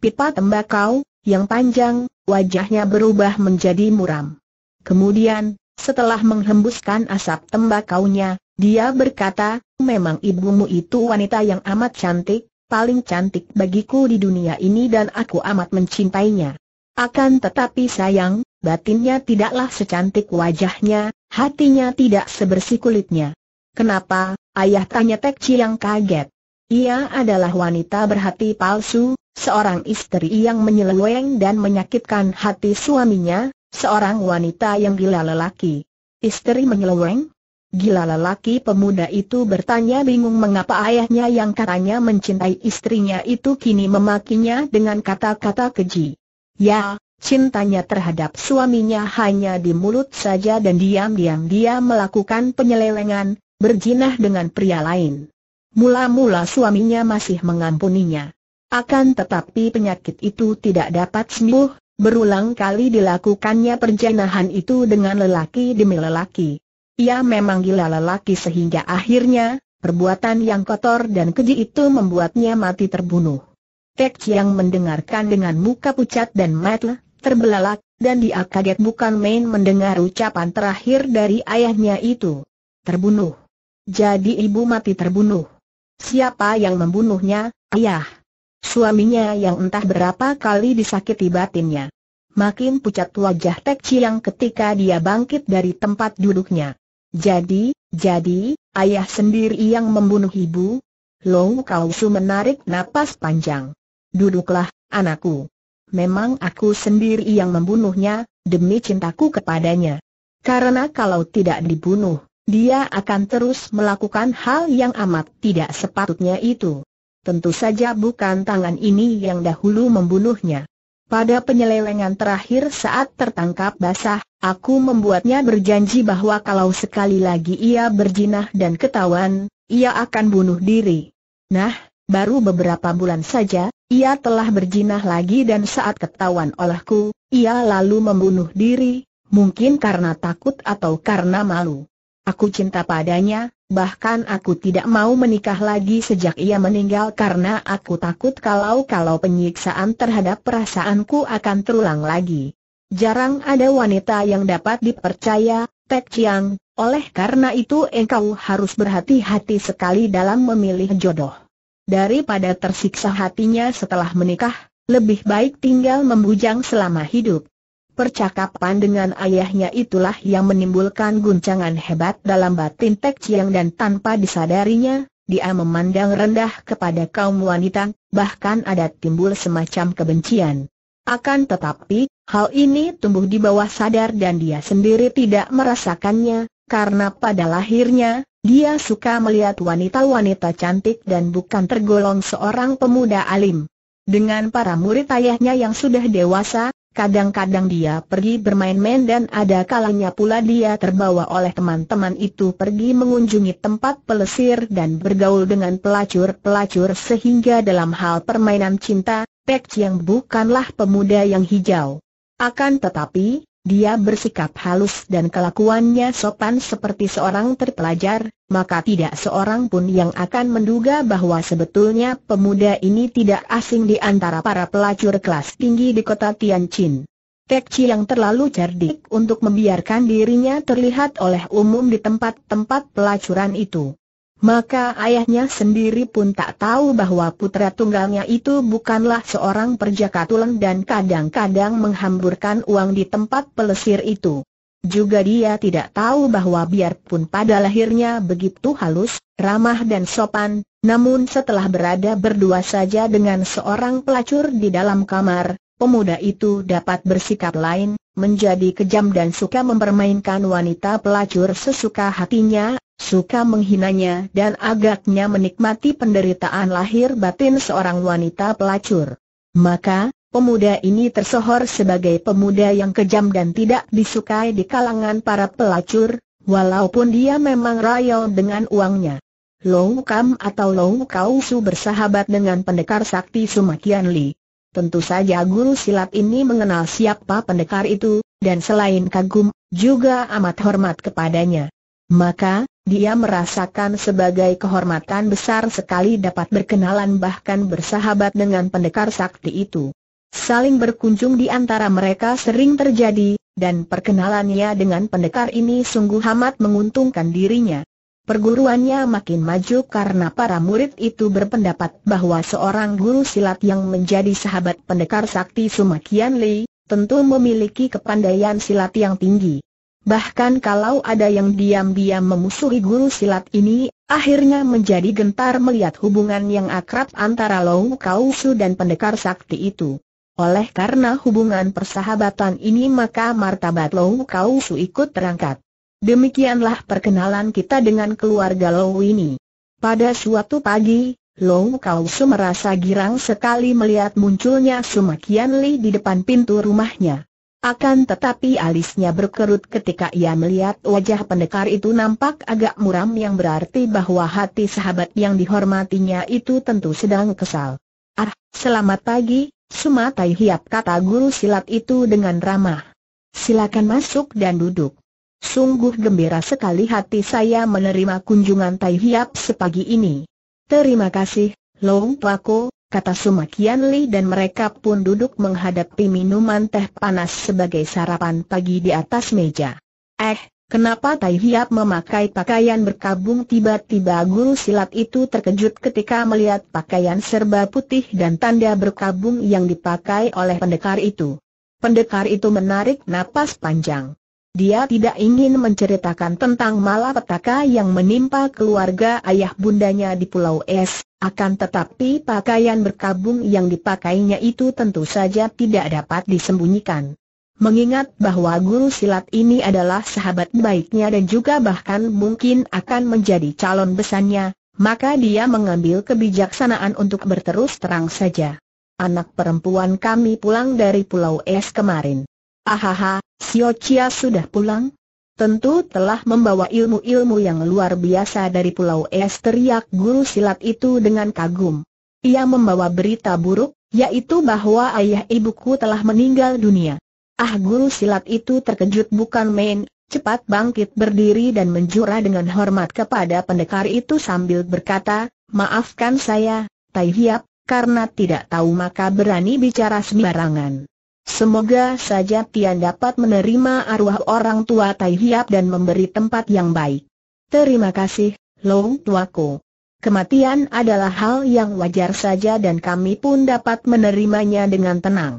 pipa tembakau, yang panjang, wajahnya berubah menjadi muram. Kemudian, setelah menghembuskan asap tembakaunya, dia berkata, memang ibumu itu wanita yang amat cantik, paling cantik bagiku di dunia ini dan aku amat mencintainya. Akan tetapi sayang, batinnya tidaklah secantik wajahnya, hatinya tidak sebersih kulitnya. Kenapa, ayah tanya Tek Chi yang kaget. Ia adalah wanita berhati palsu, seorang istri yang menyeleweng dan menyakitkan hati suaminya, seorang wanita yang gila lelaki. Istri menyeleweng? Gila lelaki pemuda itu bertanya bingung mengapa ayahnya yang katanya mencintai istrinya itu kini memakinya dengan kata-kata keji. Ya, cintanya terhadap suaminya hanya di mulut saja dan diam-diam dia melakukan penyelewengan, berjinah dengan pria lain. Mula-mula suaminya masih mengampuninya. Akan tetapi penyakit itu tidak dapat sembuh, berulang kali dilakukannya perjanahan itu dengan lelaki demi lelaki. Ia memang gila lelaki sehingga akhirnya, perbuatan yang kotor dan keji itu membuatnya mati terbunuh. Tek yang mendengarkan dengan muka pucat dan matle terbelalak, dan dia kaget bukan main mendengar ucapan terakhir dari ayahnya itu. Terbunuh. Jadi ibu mati terbunuh. Siapa yang membunuhnya, ayah? Suaminya yang entah berapa kali disakiti batinnya. Makin pucat wajah Tek Chiang ketika dia bangkit dari tempat duduknya. Jadi, jadi, ayah sendiri yang membunuh ibu? Long Kau Su menarik napas panjang. Duduklah, anakku. Memang aku sendiri yang membunuhnya, demi cintaku kepadanya. Karena kalau tidak dibunuh, dia akan terus melakukan hal yang amat tidak sepatutnya itu tentu saja bukan tangan ini yang dahulu membunuhnya. Pada penyelewengan terakhir saat tertangkap basah, aku membuatnya berjanji bahwa kalau sekali lagi ia berjinah dan ketahuan, ia akan bunuh diri. Nah, baru beberapa bulan saja, ia telah berjinah lagi dan saat ketahuan olehku, ia lalu membunuh diri, mungkin karena takut atau karena malu. Aku cinta padanya, Bahkan aku tidak mau menikah lagi sejak ia meninggal karena aku takut kalau-kalau penyiksaan terhadap perasaanku akan terulang lagi. Jarang ada wanita yang dapat dipercaya, Tek Chiang, oleh karena itu engkau harus berhati-hati sekali dalam memilih jodoh. Daripada tersiksa hatinya setelah menikah, lebih baik tinggal membujang selama hidup. Percakapan dengan ayahnya itulah yang menimbulkan guncangan hebat dalam batin Tek Chiang dan tanpa disadarinya, dia memandang rendah kepada kaum wanita, bahkan ada timbul semacam kebencian. Akan tetapi, hal ini tumbuh di bawah sadar dan dia sendiri tidak merasakannya, karena pada lahirnya, dia suka melihat wanita-wanita cantik dan bukan tergolong seorang pemuda alim. Dengan para murid ayahnya yang sudah dewasa, Kadang-kadang dia pergi bermain-main dan ada kalanya pula dia terbawa oleh teman-teman itu pergi mengunjungi tempat pelesir dan bergaul dengan pelacur-pelacur sehingga dalam hal permainan cinta, Pek yang bukanlah pemuda yang hijau. Akan tetapi, dia bersikap halus dan kelakuannya sopan seperti seorang terpelajar, maka tidak seorang pun yang akan menduga bahwa sebetulnya pemuda ini tidak asing di antara para pelacur kelas tinggi di kota Tianjin. Tekci yang terlalu cerdik untuk membiarkan dirinya terlihat oleh umum di tempat-tempat pelacuran itu. Maka ayahnya sendiri pun tak tahu bahwa putra tunggalnya itu bukanlah seorang perjaka tulen dan kadang-kadang menghamburkan uang di tempat pelesir itu. Juga dia tidak tahu bahwa biarpun pada lahirnya begitu halus, ramah dan sopan, namun setelah berada berdua saja dengan seorang pelacur di dalam kamar, pemuda itu dapat bersikap lain, menjadi kejam dan suka mempermainkan wanita pelacur sesuka hatinya, suka menghinanya dan agaknya menikmati penderitaan lahir batin seorang wanita pelacur. Maka, pemuda ini tersohor sebagai pemuda yang kejam dan tidak disukai di kalangan para pelacur, walaupun dia memang royal dengan uangnya. Long Kam atau Long Kau bersahabat dengan pendekar sakti Sumakian Li. Tentu saja guru silat ini mengenal siapa pendekar itu, dan selain kagum, juga amat hormat kepadanya. Maka, dia merasakan sebagai kehormatan besar sekali dapat berkenalan bahkan bersahabat dengan pendekar sakti itu. Saling berkunjung di antara mereka sering terjadi, dan perkenalannya dengan pendekar ini sungguh amat menguntungkan dirinya. Perguruannya makin maju karena para murid itu berpendapat bahwa seorang guru silat yang menjadi sahabat pendekar sakti Sumakian Li, tentu memiliki kepandaian silat yang tinggi. Bahkan kalau ada yang diam-diam memusuhi guru silat ini, akhirnya menjadi gentar melihat hubungan yang akrab antara Lou Kausu dan pendekar sakti itu. Oleh karena hubungan persahabatan ini maka martabat Lou Kausu ikut terangkat. Demikianlah perkenalan kita dengan keluarga Low ini. Pada suatu pagi, Low Kau Su merasa girang sekali melihat munculnya Sumakian Li di depan pintu rumahnya. Akan tetapi alisnya berkerut ketika ia melihat wajah pendekar itu nampak agak muram yang berarti bahwa hati sahabat yang dihormatinya itu tentu sedang kesal. Ah, selamat pagi, Sumatai Hiap kata guru silat itu dengan ramah. Silakan masuk dan duduk. Sungguh gembira sekali hati saya menerima kunjungan Tai Hiap sepagi ini. Terima kasih, Long Pako, kata Sumakian Li dan mereka pun duduk menghadapi minuman teh panas sebagai sarapan pagi di atas meja. Eh, Kenapa Tai Hiap memakai pakaian berkabung tiba-tiba guru silat itu terkejut ketika melihat pakaian serba putih dan tanda berkabung yang dipakai oleh pendekar itu. Pendekar itu menarik napas panjang. Dia tidak ingin menceritakan tentang malapetaka yang menimpa keluarga ayah bundanya di Pulau Es, akan tetapi pakaian berkabung yang dipakainya itu tentu saja tidak dapat disembunyikan. Mengingat bahwa guru silat ini adalah sahabat baiknya dan juga bahkan mungkin akan menjadi calon besannya, maka dia mengambil kebijaksanaan untuk berterus terang saja. Anak perempuan kami pulang dari Pulau Es kemarin. Ahaha, Sio Chia sudah pulang? Tentu telah membawa ilmu-ilmu yang luar biasa dari Pulau Es teriak guru silat itu dengan kagum. Ia membawa berita buruk, yaitu bahwa ayah ibuku telah meninggal dunia. Ah guru silat itu terkejut bukan main, cepat bangkit berdiri dan menjura dengan hormat kepada pendekar itu sambil berkata, maafkan saya, Tai Hiap, karena tidak tahu maka berani bicara sembarangan. Semoga saja Tian dapat menerima arwah orang tua Tai Hiap dan memberi tempat yang baik. Terima kasih, Long Tuaku. Kematian adalah hal yang wajar saja dan kami pun dapat menerimanya dengan tenang.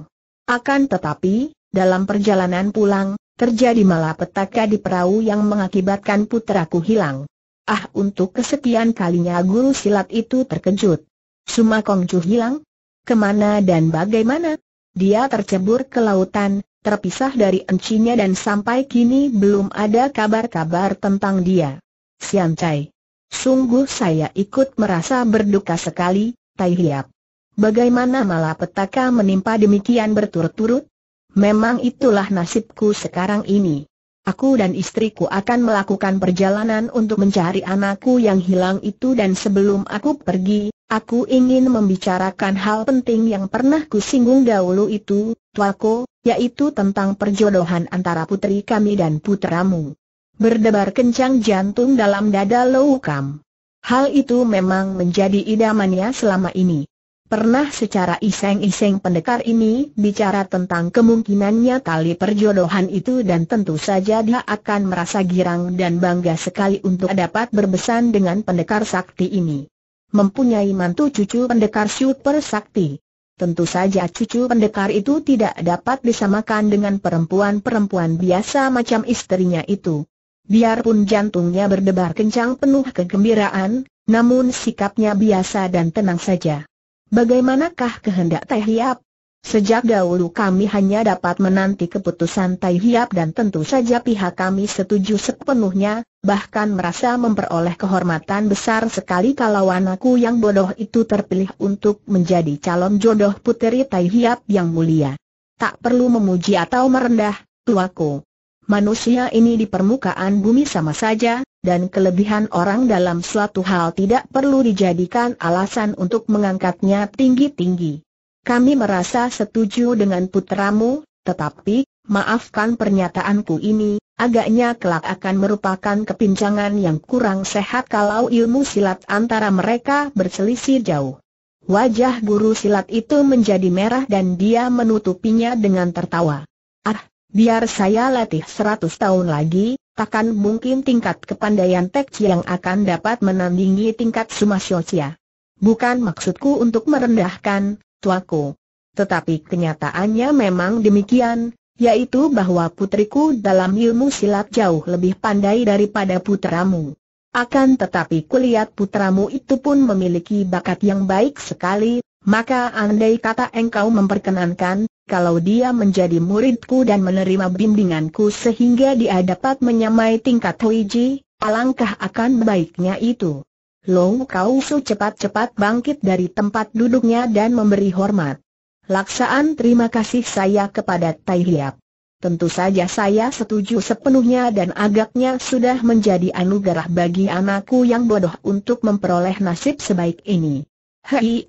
Akan tetapi, dalam perjalanan pulang, terjadi malapetaka di perahu yang mengakibatkan putraku hilang. Ah untuk kesekian kalinya guru silat itu terkejut. Sumakong Chu hilang? Kemana dan bagaimana? Dia tercebur ke lautan, terpisah dari encinya dan sampai kini belum ada kabar-kabar tentang dia. Sian Cai. Sungguh saya ikut merasa berduka sekali, Tai Hiap. Bagaimana petaka menimpa demikian berturut-turut? Memang itulah nasibku sekarang ini. Aku dan istriku akan melakukan perjalanan untuk mencari anakku yang hilang itu dan sebelum aku pergi, aku ingin membicarakan hal penting yang pernah kusinggung dahulu itu, tuaku, yaitu tentang perjodohan antara putri kami dan putramu. Berdebar kencang jantung dalam dada Loukam. Hal itu memang menjadi idamannya selama ini. Pernah secara iseng-iseng pendekar ini bicara tentang kemungkinannya tali perjodohan itu dan tentu saja dia akan merasa girang dan bangga sekali untuk dapat berbesan dengan pendekar sakti ini. Mempunyai mantu cucu pendekar super sakti. Tentu saja cucu pendekar itu tidak dapat disamakan dengan perempuan-perempuan biasa macam istrinya itu. Biarpun jantungnya berdebar kencang penuh kegembiraan, namun sikapnya biasa dan tenang saja. Bagaimanakah kehendak Tai Hiap? Sejak dahulu kami hanya dapat menanti keputusan Tai Hiap dan tentu saja pihak kami setuju sepenuhnya, bahkan merasa memperoleh kehormatan besar sekali kalau anakku yang bodoh itu terpilih untuk menjadi calon jodoh puteri Tai Hiap yang mulia. Tak perlu memuji atau merendah, tuaku. Manusia ini di permukaan bumi sama saja, dan kelebihan orang dalam suatu hal tidak perlu dijadikan alasan untuk mengangkatnya tinggi-tinggi. Kami merasa setuju dengan putramu, tetapi, maafkan pernyataanku ini, agaknya kelak akan merupakan kepincangan yang kurang sehat kalau ilmu silat antara mereka berselisih jauh. Wajah guru silat itu menjadi merah dan dia menutupinya dengan tertawa. Ah, Biar saya latih seratus tahun lagi, takkan mungkin tingkat kepandaian Tek yang akan dapat menandingi tingkat Sumasyocia. Bukan maksudku untuk merendahkan, tuaku. Tetapi kenyataannya memang demikian, yaitu bahwa putriku dalam ilmu silat jauh lebih pandai daripada putramu. Akan tetapi kulihat putramu itu pun memiliki bakat yang baik sekali, maka andai kata engkau memperkenankan, kalau dia menjadi muridku dan menerima bimbinganku sehingga dia dapat menyamai tingkat Huiji, alangkah akan baiknya itu. Long Kau Su cepat-cepat bangkit dari tempat duduknya dan memberi hormat. Laksaan terima kasih saya kepada Tai Hiap. Tentu saja saya setuju sepenuhnya dan agaknya sudah menjadi anugerah bagi anakku yang bodoh untuk memperoleh nasib sebaik ini. Hei,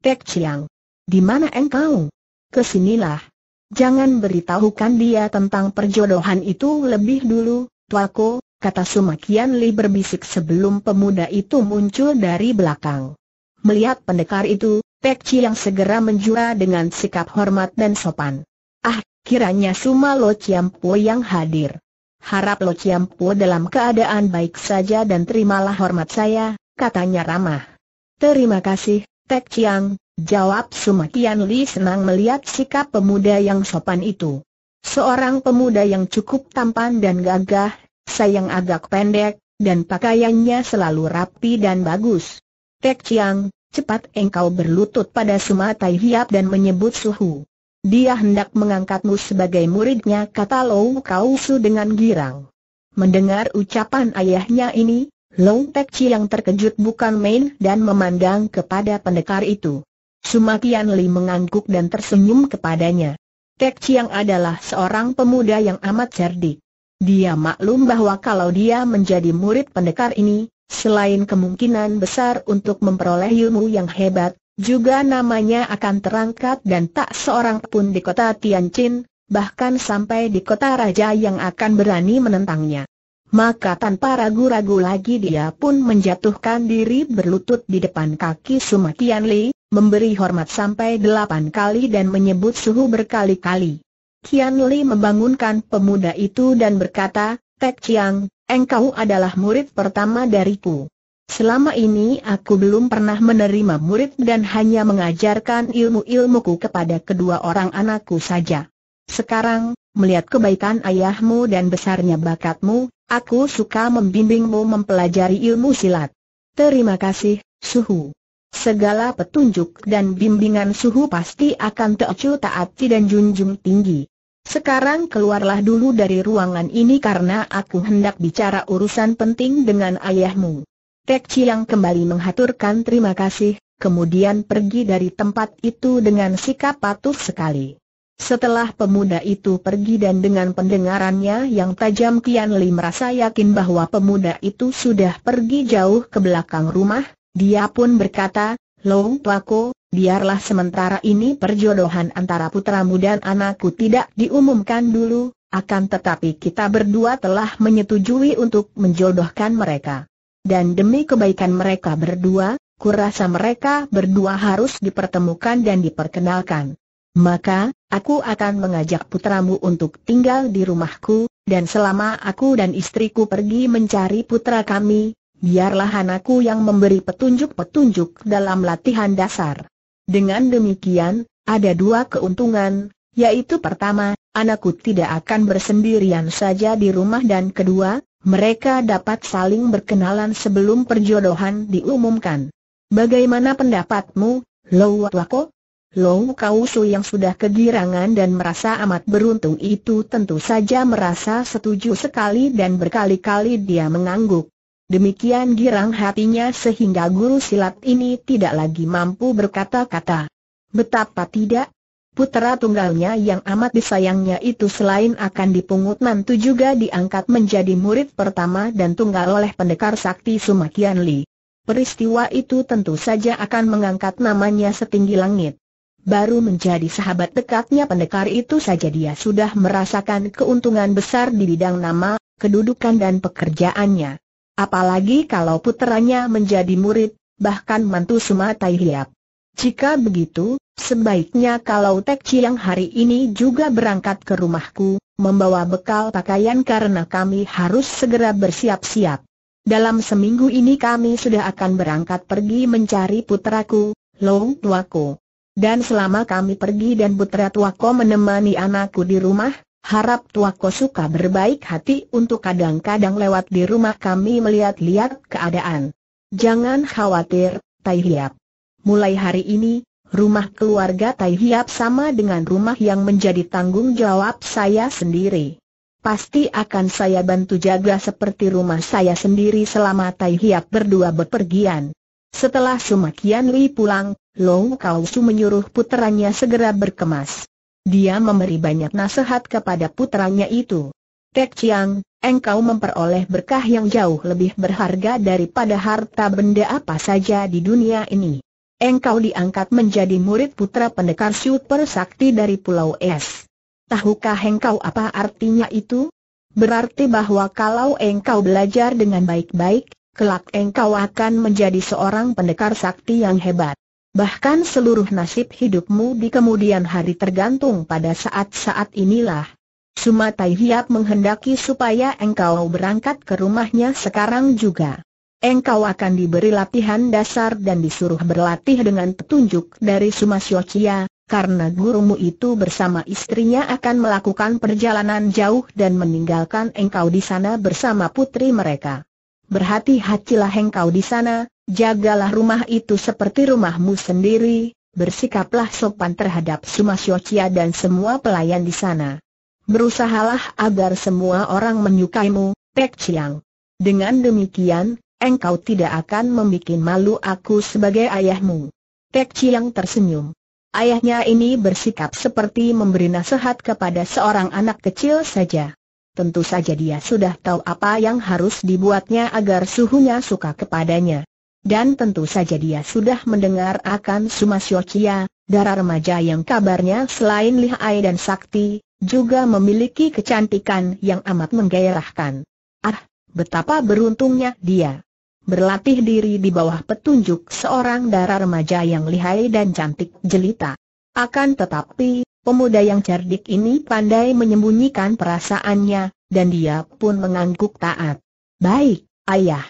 Tek Chiang. Di mana engkau? kesinilah. Jangan beritahukan dia tentang perjodohan itu lebih dulu, tuaku, kata Sumakian Li berbisik sebelum pemuda itu muncul dari belakang. Melihat pendekar itu, Pek Chi yang segera menjura dengan sikap hormat dan sopan. Ah, kiranya Suma Lo Chiampo yang hadir. Harap Lo Chiampo dalam keadaan baik saja dan terimalah hormat saya, katanya ramah. Terima kasih, Tek Chiang, Jawab Sumakian Li senang melihat sikap pemuda yang sopan itu. Seorang pemuda yang cukup tampan dan gagah, sayang agak pendek, dan pakaiannya selalu rapi dan bagus. Tek Chiang, cepat engkau berlutut pada Sumatai Hiap dan menyebut suhu. Dia hendak mengangkatmu sebagai muridnya kata Lou Kau Su dengan girang. Mendengar ucapan ayahnya ini, Lou Tek Chiang terkejut bukan main dan memandang kepada pendekar itu. Sumakian Li mengangguk dan tersenyum kepadanya. Tek Chiang adalah seorang pemuda yang amat cerdik. Dia maklum bahwa kalau dia menjadi murid pendekar ini, selain kemungkinan besar untuk memperoleh ilmu yang hebat, juga namanya akan terangkat dan tak seorang pun di kota Tianjin, bahkan sampai di kota raja yang akan berani menentangnya. Maka tanpa ragu-ragu lagi dia pun menjatuhkan diri berlutut di depan kaki Sumakian Li, memberi hormat sampai delapan kali dan menyebut suhu berkali-kali. Kian Li membangunkan pemuda itu dan berkata, Tek Chiang, engkau adalah murid pertama dariku. Selama ini aku belum pernah menerima murid dan hanya mengajarkan ilmu-ilmuku kepada kedua orang anakku saja. Sekarang, melihat kebaikan ayahmu dan besarnya bakatmu, aku suka membimbingmu mempelajari ilmu silat. Terima kasih, Suhu segala petunjuk dan bimbingan suhu pasti akan Teocu taati dan junjung tinggi. Sekarang keluarlah dulu dari ruangan ini karena aku hendak bicara urusan penting dengan ayahmu. Tek Chiang kembali menghaturkan terima kasih, kemudian pergi dari tempat itu dengan sikap patuh sekali. Setelah pemuda itu pergi dan dengan pendengarannya yang tajam Kian Li merasa yakin bahwa pemuda itu sudah pergi jauh ke belakang rumah, dia pun berkata, Long Tuako, biarlah sementara ini perjodohan antara putramu dan anakku tidak diumumkan dulu, akan tetapi kita berdua telah menyetujui untuk menjodohkan mereka. Dan demi kebaikan mereka berdua, kurasa mereka berdua harus dipertemukan dan diperkenalkan. Maka, aku akan mengajak putramu untuk tinggal di rumahku, dan selama aku dan istriku pergi mencari putra kami, Biarlah anakku yang memberi petunjuk-petunjuk dalam latihan dasar. Dengan demikian, ada dua keuntungan, yaitu pertama, anakku tidak akan bersendirian saja di rumah dan kedua, mereka dapat saling berkenalan sebelum perjodohan diumumkan. Bagaimana pendapatmu, Lou Wako? Lou Kausu yang sudah kegirangan dan merasa amat beruntung itu tentu saja merasa setuju sekali dan berkali-kali dia mengangguk. Demikian girang hatinya sehingga guru silat ini tidak lagi mampu berkata-kata. Betapa tidak, putera tunggalnya yang amat disayangnya itu selain akan dipungut nantu juga diangkat menjadi murid pertama dan tunggal oleh pendekar sakti Sumakian Li. Peristiwa itu tentu saja akan mengangkat namanya setinggi langit. Baru menjadi sahabat dekatnya pendekar itu saja dia sudah merasakan keuntungan besar di bidang nama, kedudukan dan pekerjaannya. Apalagi kalau putranya menjadi murid, bahkan mantu Sumatai Hiap. Jika begitu, sebaiknya kalau Tek Chiang hari ini juga berangkat ke rumahku, membawa bekal pakaian karena kami harus segera bersiap-siap. Dalam seminggu ini kami sudah akan berangkat pergi mencari putraku, Long Tuako. Dan selama kami pergi dan putra Tuako menemani anakku di rumah, Harap tuaku suka berbaik hati untuk kadang-kadang lewat di rumah kami melihat-lihat keadaan. Jangan khawatir, Tai Hiap. Mulai hari ini, rumah keluarga Tai Hiap sama dengan rumah yang menjadi tanggung jawab saya sendiri. Pasti akan saya bantu jaga seperti rumah saya sendiri selama Tai Hiap berdua berpergian. Setelah semakian Li pulang, Long Kausu menyuruh puterannya segera berkemas. Dia memberi banyak nasihat kepada putranya itu. Tek Chiang, engkau memperoleh berkah yang jauh lebih berharga daripada harta benda apa saja di dunia ini. Engkau diangkat menjadi murid putra pendekar super sakti dari Pulau Es. Tahukah engkau apa artinya itu? Berarti bahwa kalau engkau belajar dengan baik-baik, kelak engkau akan menjadi seorang pendekar sakti yang hebat. Bahkan seluruh nasib hidupmu di kemudian hari tergantung pada saat-saat inilah. Sumatai Hiap menghendaki supaya engkau berangkat ke rumahnya sekarang juga. Engkau akan diberi latihan dasar dan disuruh berlatih dengan petunjuk dari Sumasyochia, karena gurumu itu bersama istrinya akan melakukan perjalanan jauh dan meninggalkan engkau di sana bersama putri mereka. Berhati-hatilah engkau di sana, Jagalah rumah itu seperti rumahmu sendiri, bersikaplah sopan terhadap Sumasyocia dan semua pelayan di sana. Berusahalah agar semua orang menyukaimu, Pek Chiang. Dengan demikian, engkau tidak akan membuat malu aku sebagai ayahmu. Pek Chiang tersenyum. Ayahnya ini bersikap seperti memberi nasihat kepada seorang anak kecil saja. Tentu saja dia sudah tahu apa yang harus dibuatnya agar suhunya suka kepadanya. Dan tentu saja dia sudah mendengar akan Sumasyochia, darah remaja yang kabarnya selain lihai dan sakti, juga memiliki kecantikan yang amat menggairahkan. Ah, betapa beruntungnya dia. Berlatih diri di bawah petunjuk seorang darah remaja yang lihai dan cantik jelita. Akan tetapi, pemuda yang cerdik ini pandai menyembunyikan perasaannya, dan dia pun mengangguk taat. Baik, ayah.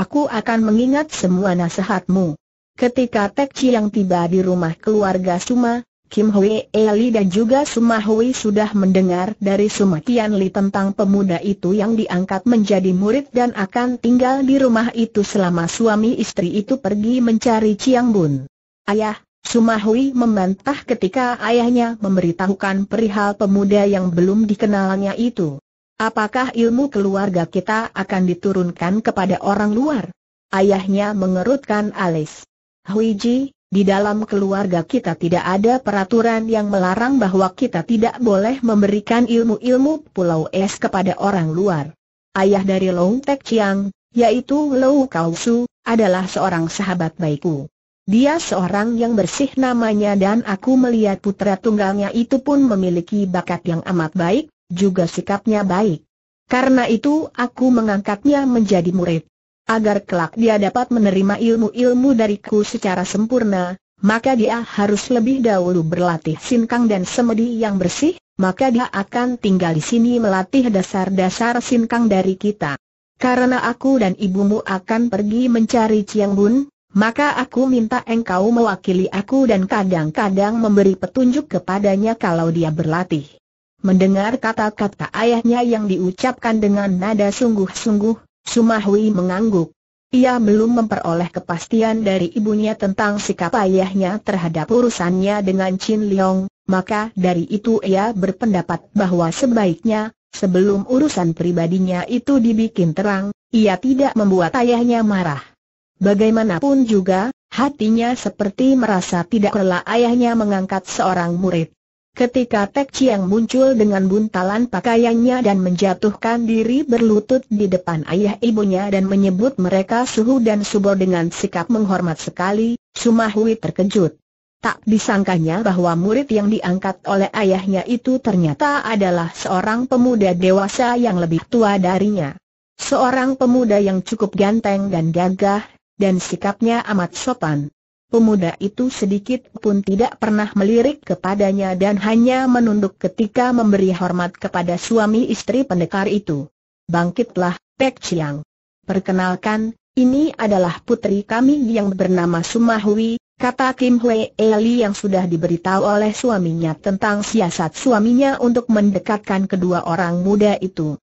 Aku akan mengingat semua nasihatmu. Ketika Tek Chiang tiba di rumah keluarga Suma, Kim Hui Eli dan juga Suma Hui sudah mendengar dari Suma Kian Li tentang pemuda itu yang diangkat menjadi murid dan akan tinggal di rumah itu selama suami istri itu pergi mencari Chiang Bun. Ayah, Suma Hui membantah ketika ayahnya memberitahukan perihal pemuda yang belum dikenalnya itu. Apakah ilmu keluarga kita akan diturunkan kepada orang luar? Ayahnya mengerutkan alis. Huiji, di dalam keluarga kita tidak ada peraturan yang melarang bahwa kita tidak boleh memberikan ilmu-ilmu pulau es kepada orang luar. Ayah dari Long Tek Chiang, yaitu Lou Kau Su, adalah seorang sahabat baikku. Dia seorang yang bersih namanya dan aku melihat putra tunggalnya itu pun memiliki bakat yang amat baik, juga sikapnya baik. Karena itu aku mengangkatnya menjadi murid. Agar kelak dia dapat menerima ilmu-ilmu dariku secara sempurna, maka dia harus lebih dahulu berlatih sinkang dan semedi yang bersih, maka dia akan tinggal di sini melatih dasar-dasar sinkang dari kita. Karena aku dan ibumu akan pergi mencari Chiang Bun, maka aku minta engkau mewakili aku dan kadang-kadang memberi petunjuk kepadanya kalau dia berlatih. Mendengar kata-kata ayahnya yang diucapkan dengan nada sungguh-sungguh, Sumahui mengangguk. Ia belum memperoleh kepastian dari ibunya tentang sikap ayahnya terhadap urusannya dengan Chin Leong, maka dari itu ia berpendapat bahwa sebaiknya, sebelum urusan pribadinya itu dibikin terang, ia tidak membuat ayahnya marah. Bagaimanapun juga, hatinya seperti merasa tidak rela ayahnya mengangkat seorang murid. Ketika Tek Chiang muncul dengan buntalan pakaiannya dan menjatuhkan diri berlutut di depan ayah ibunya dan menyebut mereka suhu dan subur dengan sikap menghormat sekali, Sumahui terkejut. Tak disangkanya bahwa murid yang diangkat oleh ayahnya itu ternyata adalah seorang pemuda dewasa yang lebih tua darinya. Seorang pemuda yang cukup ganteng dan gagah, dan sikapnya amat sopan pemuda itu sedikit pun tidak pernah melirik kepadanya dan hanya menunduk ketika memberi hormat kepada suami istri pendekar itu. Bangkitlah, Pek Chiang. Perkenalkan, ini adalah putri kami yang bernama Sumahui, kata Kim Hwe Eli yang sudah diberitahu oleh suaminya tentang siasat suaminya untuk mendekatkan kedua orang muda itu.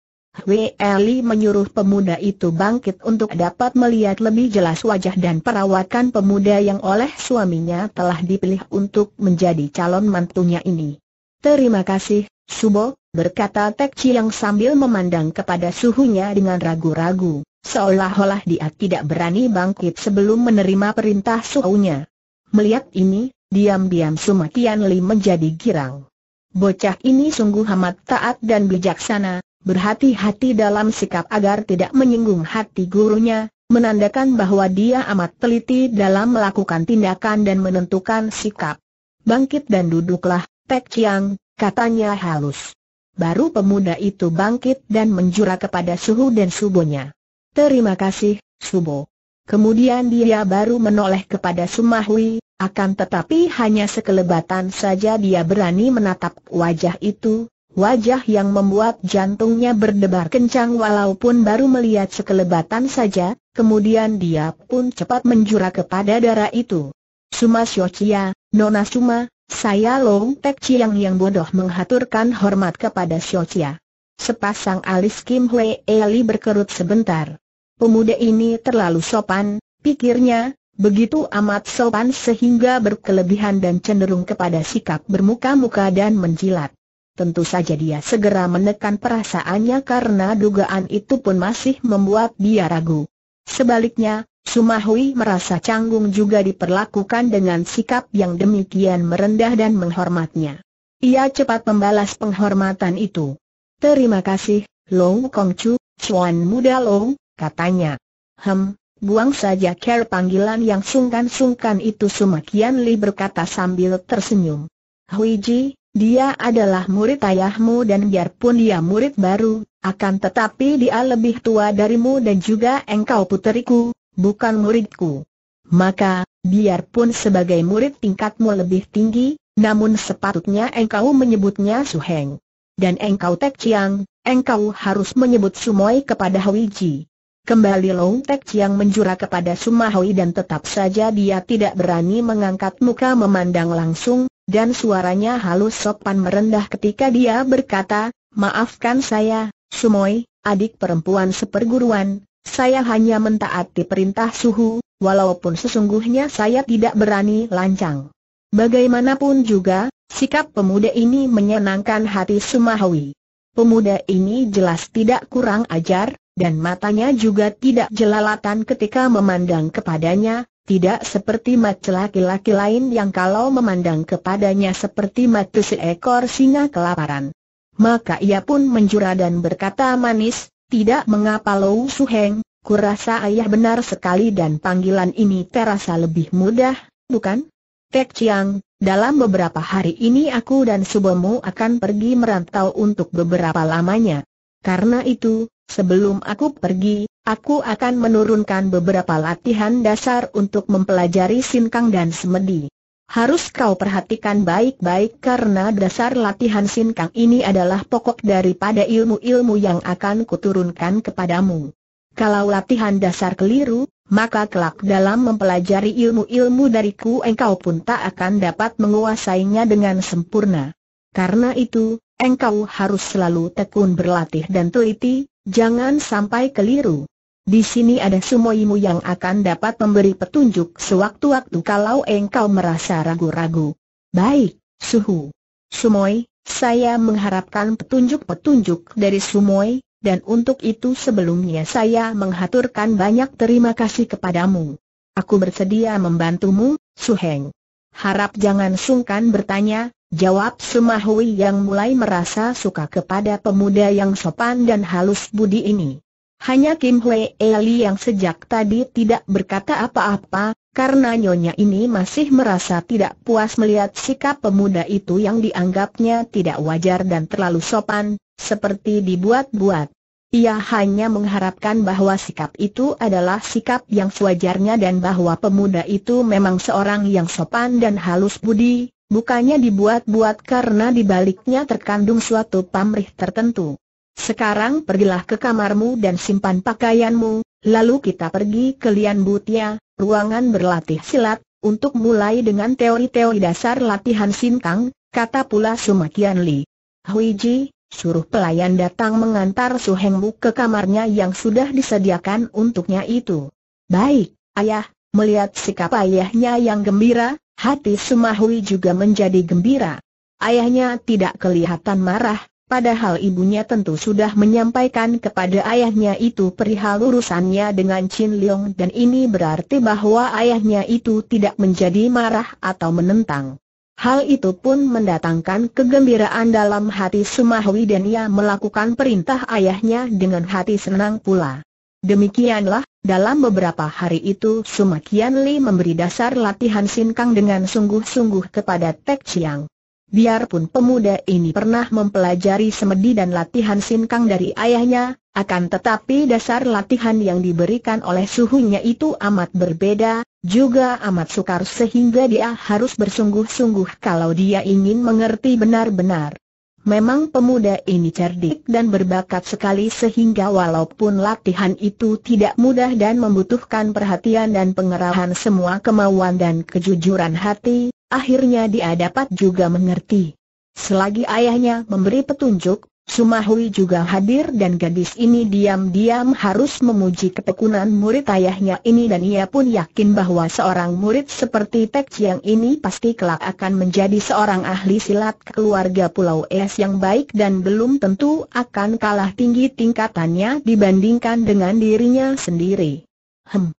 Weli menyuruh pemuda itu bangkit untuk dapat melihat lebih jelas wajah dan perawakan pemuda yang oleh suaminya telah dipilih untuk menjadi calon mantunya ini. Terima kasih, Subo, berkata Tek Chiang sambil memandang kepada suhunya dengan ragu-ragu, seolah-olah dia tidak berani bangkit sebelum menerima perintah suhunya. Melihat ini, diam-diam Sumatian Li menjadi girang. Bocah ini sungguh amat taat dan bijaksana, berhati-hati dalam sikap agar tidak menyinggung hati gurunya, menandakan bahwa dia amat teliti dalam melakukan tindakan dan menentukan sikap. Bangkit dan duduklah, Pek Chiang, katanya halus. Baru pemuda itu bangkit dan menjura kepada Suhu dan Subonya. Terima kasih, Subo. Kemudian dia baru menoleh kepada Sumahui, akan tetapi hanya sekelebatan saja dia berani menatap wajah itu, wajah yang membuat jantungnya berdebar kencang walaupun baru melihat sekelebatan saja, kemudian dia pun cepat menjura kepada darah itu. Suma Syochia, Nona Suma, saya Long Tek Chiang yang bodoh menghaturkan hormat kepada Syochia. Sepasang alis Kim Hwee Eli berkerut sebentar. Pemuda ini terlalu sopan, pikirnya, begitu amat sopan sehingga berkelebihan dan cenderung kepada sikap bermuka-muka dan menjilat. Tentu saja dia segera menekan perasaannya karena dugaan itu pun masih membuat dia ragu. Sebaliknya, Sumahui merasa canggung juga diperlakukan dengan sikap yang demikian merendah dan menghormatnya. Ia cepat membalas penghormatan itu. Terima kasih, Long Chu, Chuan Muda Long, katanya. Hem, buang saja care panggilan yang sungkan-sungkan itu Sumakian Li berkata sambil tersenyum. Huiji, dia adalah murid ayahmu dan biarpun dia murid baru, akan tetapi dia lebih tua darimu dan juga engkau puteriku, bukan muridku. Maka, biarpun sebagai murid tingkatmu lebih tinggi, namun sepatutnya engkau menyebutnya Suheng. Dan engkau Tek Chiang, engkau harus menyebut Sumoi kepada Hawiji. Kembali Long Tek Chiang menjura kepada Sumahoi dan tetap saja dia tidak berani mengangkat muka memandang langsung, dan suaranya halus sopan merendah ketika dia berkata, Maafkan saya, Sumoy, adik perempuan seperguruan, saya hanya mentaati perintah suhu, walaupun sesungguhnya saya tidak berani lancang. Bagaimanapun juga, sikap pemuda ini menyenangkan hati Sumahawi. Pemuda ini jelas tidak kurang ajar, dan matanya juga tidak jelalatan ketika memandang kepadanya, tidak seperti mata laki-laki lain yang kalau memandang kepadanya seperti mata seekor singa kelaparan. Maka ia pun menjura dan berkata manis, tidak mengapa Lou Suheng, kurasa ayah benar sekali dan panggilan ini terasa lebih mudah, bukan? Tek Chiang, dalam beberapa hari ini aku dan Subemu akan pergi merantau untuk beberapa lamanya. Karena itu, sebelum aku pergi, Aku akan menurunkan beberapa latihan dasar untuk mempelajari sinkang dan semedi. Harus kau perhatikan baik-baik karena dasar latihan sinkang ini adalah pokok daripada ilmu-ilmu yang akan kuturunkan kepadamu. Kalau latihan dasar keliru, maka kelak dalam mempelajari ilmu-ilmu dariku engkau pun tak akan dapat menguasainya dengan sempurna. Karena itu, engkau harus selalu tekun berlatih dan teliti, jangan sampai keliru. Di sini ada sumoimu yang akan dapat memberi petunjuk sewaktu-waktu kalau engkau merasa ragu-ragu. Baik, suhu. Sumoi, saya mengharapkan petunjuk-petunjuk dari Sumoi, dan untuk itu sebelumnya saya menghaturkan banyak terima kasih kepadamu. Aku bersedia membantumu, Suheng. Harap jangan sungkan bertanya, jawab Sumahui yang mulai merasa suka kepada pemuda yang sopan dan halus budi ini. Hanya Kim Hwe Eli yang sejak tadi tidak berkata apa-apa, karena nyonya ini masih merasa tidak puas melihat sikap pemuda itu yang dianggapnya tidak wajar dan terlalu sopan, seperti dibuat-buat. Ia hanya mengharapkan bahwa sikap itu adalah sikap yang sewajarnya dan bahwa pemuda itu memang seorang yang sopan dan halus budi, bukannya dibuat-buat karena dibaliknya terkandung suatu pamrih tertentu. Sekarang pergilah ke kamarmu dan simpan pakaianmu, lalu kita pergi ke Lian Butia, ruangan berlatih silat, untuk mulai dengan teori-teori dasar latihan sintang, kata pula Sumakian Li. Huiji, suruh pelayan datang mengantar Su Heng ke kamarnya yang sudah disediakan untuknya itu. Baik, ayah, melihat sikap ayahnya yang gembira, hati Sumahui juga menjadi gembira. Ayahnya tidak kelihatan marah, Padahal ibunya tentu sudah menyampaikan kepada ayahnya itu perihal urusannya dengan Chin Leong dan ini berarti bahwa ayahnya itu tidak menjadi marah atau menentang. Hal itu pun mendatangkan kegembiraan dalam hati Sumahwi dan ia melakukan perintah ayahnya dengan hati senang pula. Demikianlah, dalam beberapa hari itu Sumakian Li memberi dasar latihan sinkang dengan sungguh-sungguh kepada Tek Chiang. Biarpun pemuda ini pernah mempelajari semedi dan latihan sinkang dari ayahnya, akan tetapi dasar latihan yang diberikan oleh suhunya itu amat berbeda, juga amat sukar sehingga dia harus bersungguh-sungguh kalau dia ingin mengerti benar-benar. Memang pemuda ini cerdik dan berbakat sekali sehingga walaupun latihan itu tidak mudah dan membutuhkan perhatian dan pengerahan semua kemauan dan kejujuran hati, Akhirnya dia dapat juga mengerti. Selagi ayahnya memberi petunjuk, Sumahui juga hadir dan gadis ini diam-diam harus memuji ketekunan murid ayahnya ini dan ia pun yakin bahwa seorang murid seperti Tek Chiang ini pasti kelak akan menjadi seorang ahli silat keluarga Pulau Es yang baik dan belum tentu akan kalah tinggi tingkatannya dibandingkan dengan dirinya sendiri. Hem,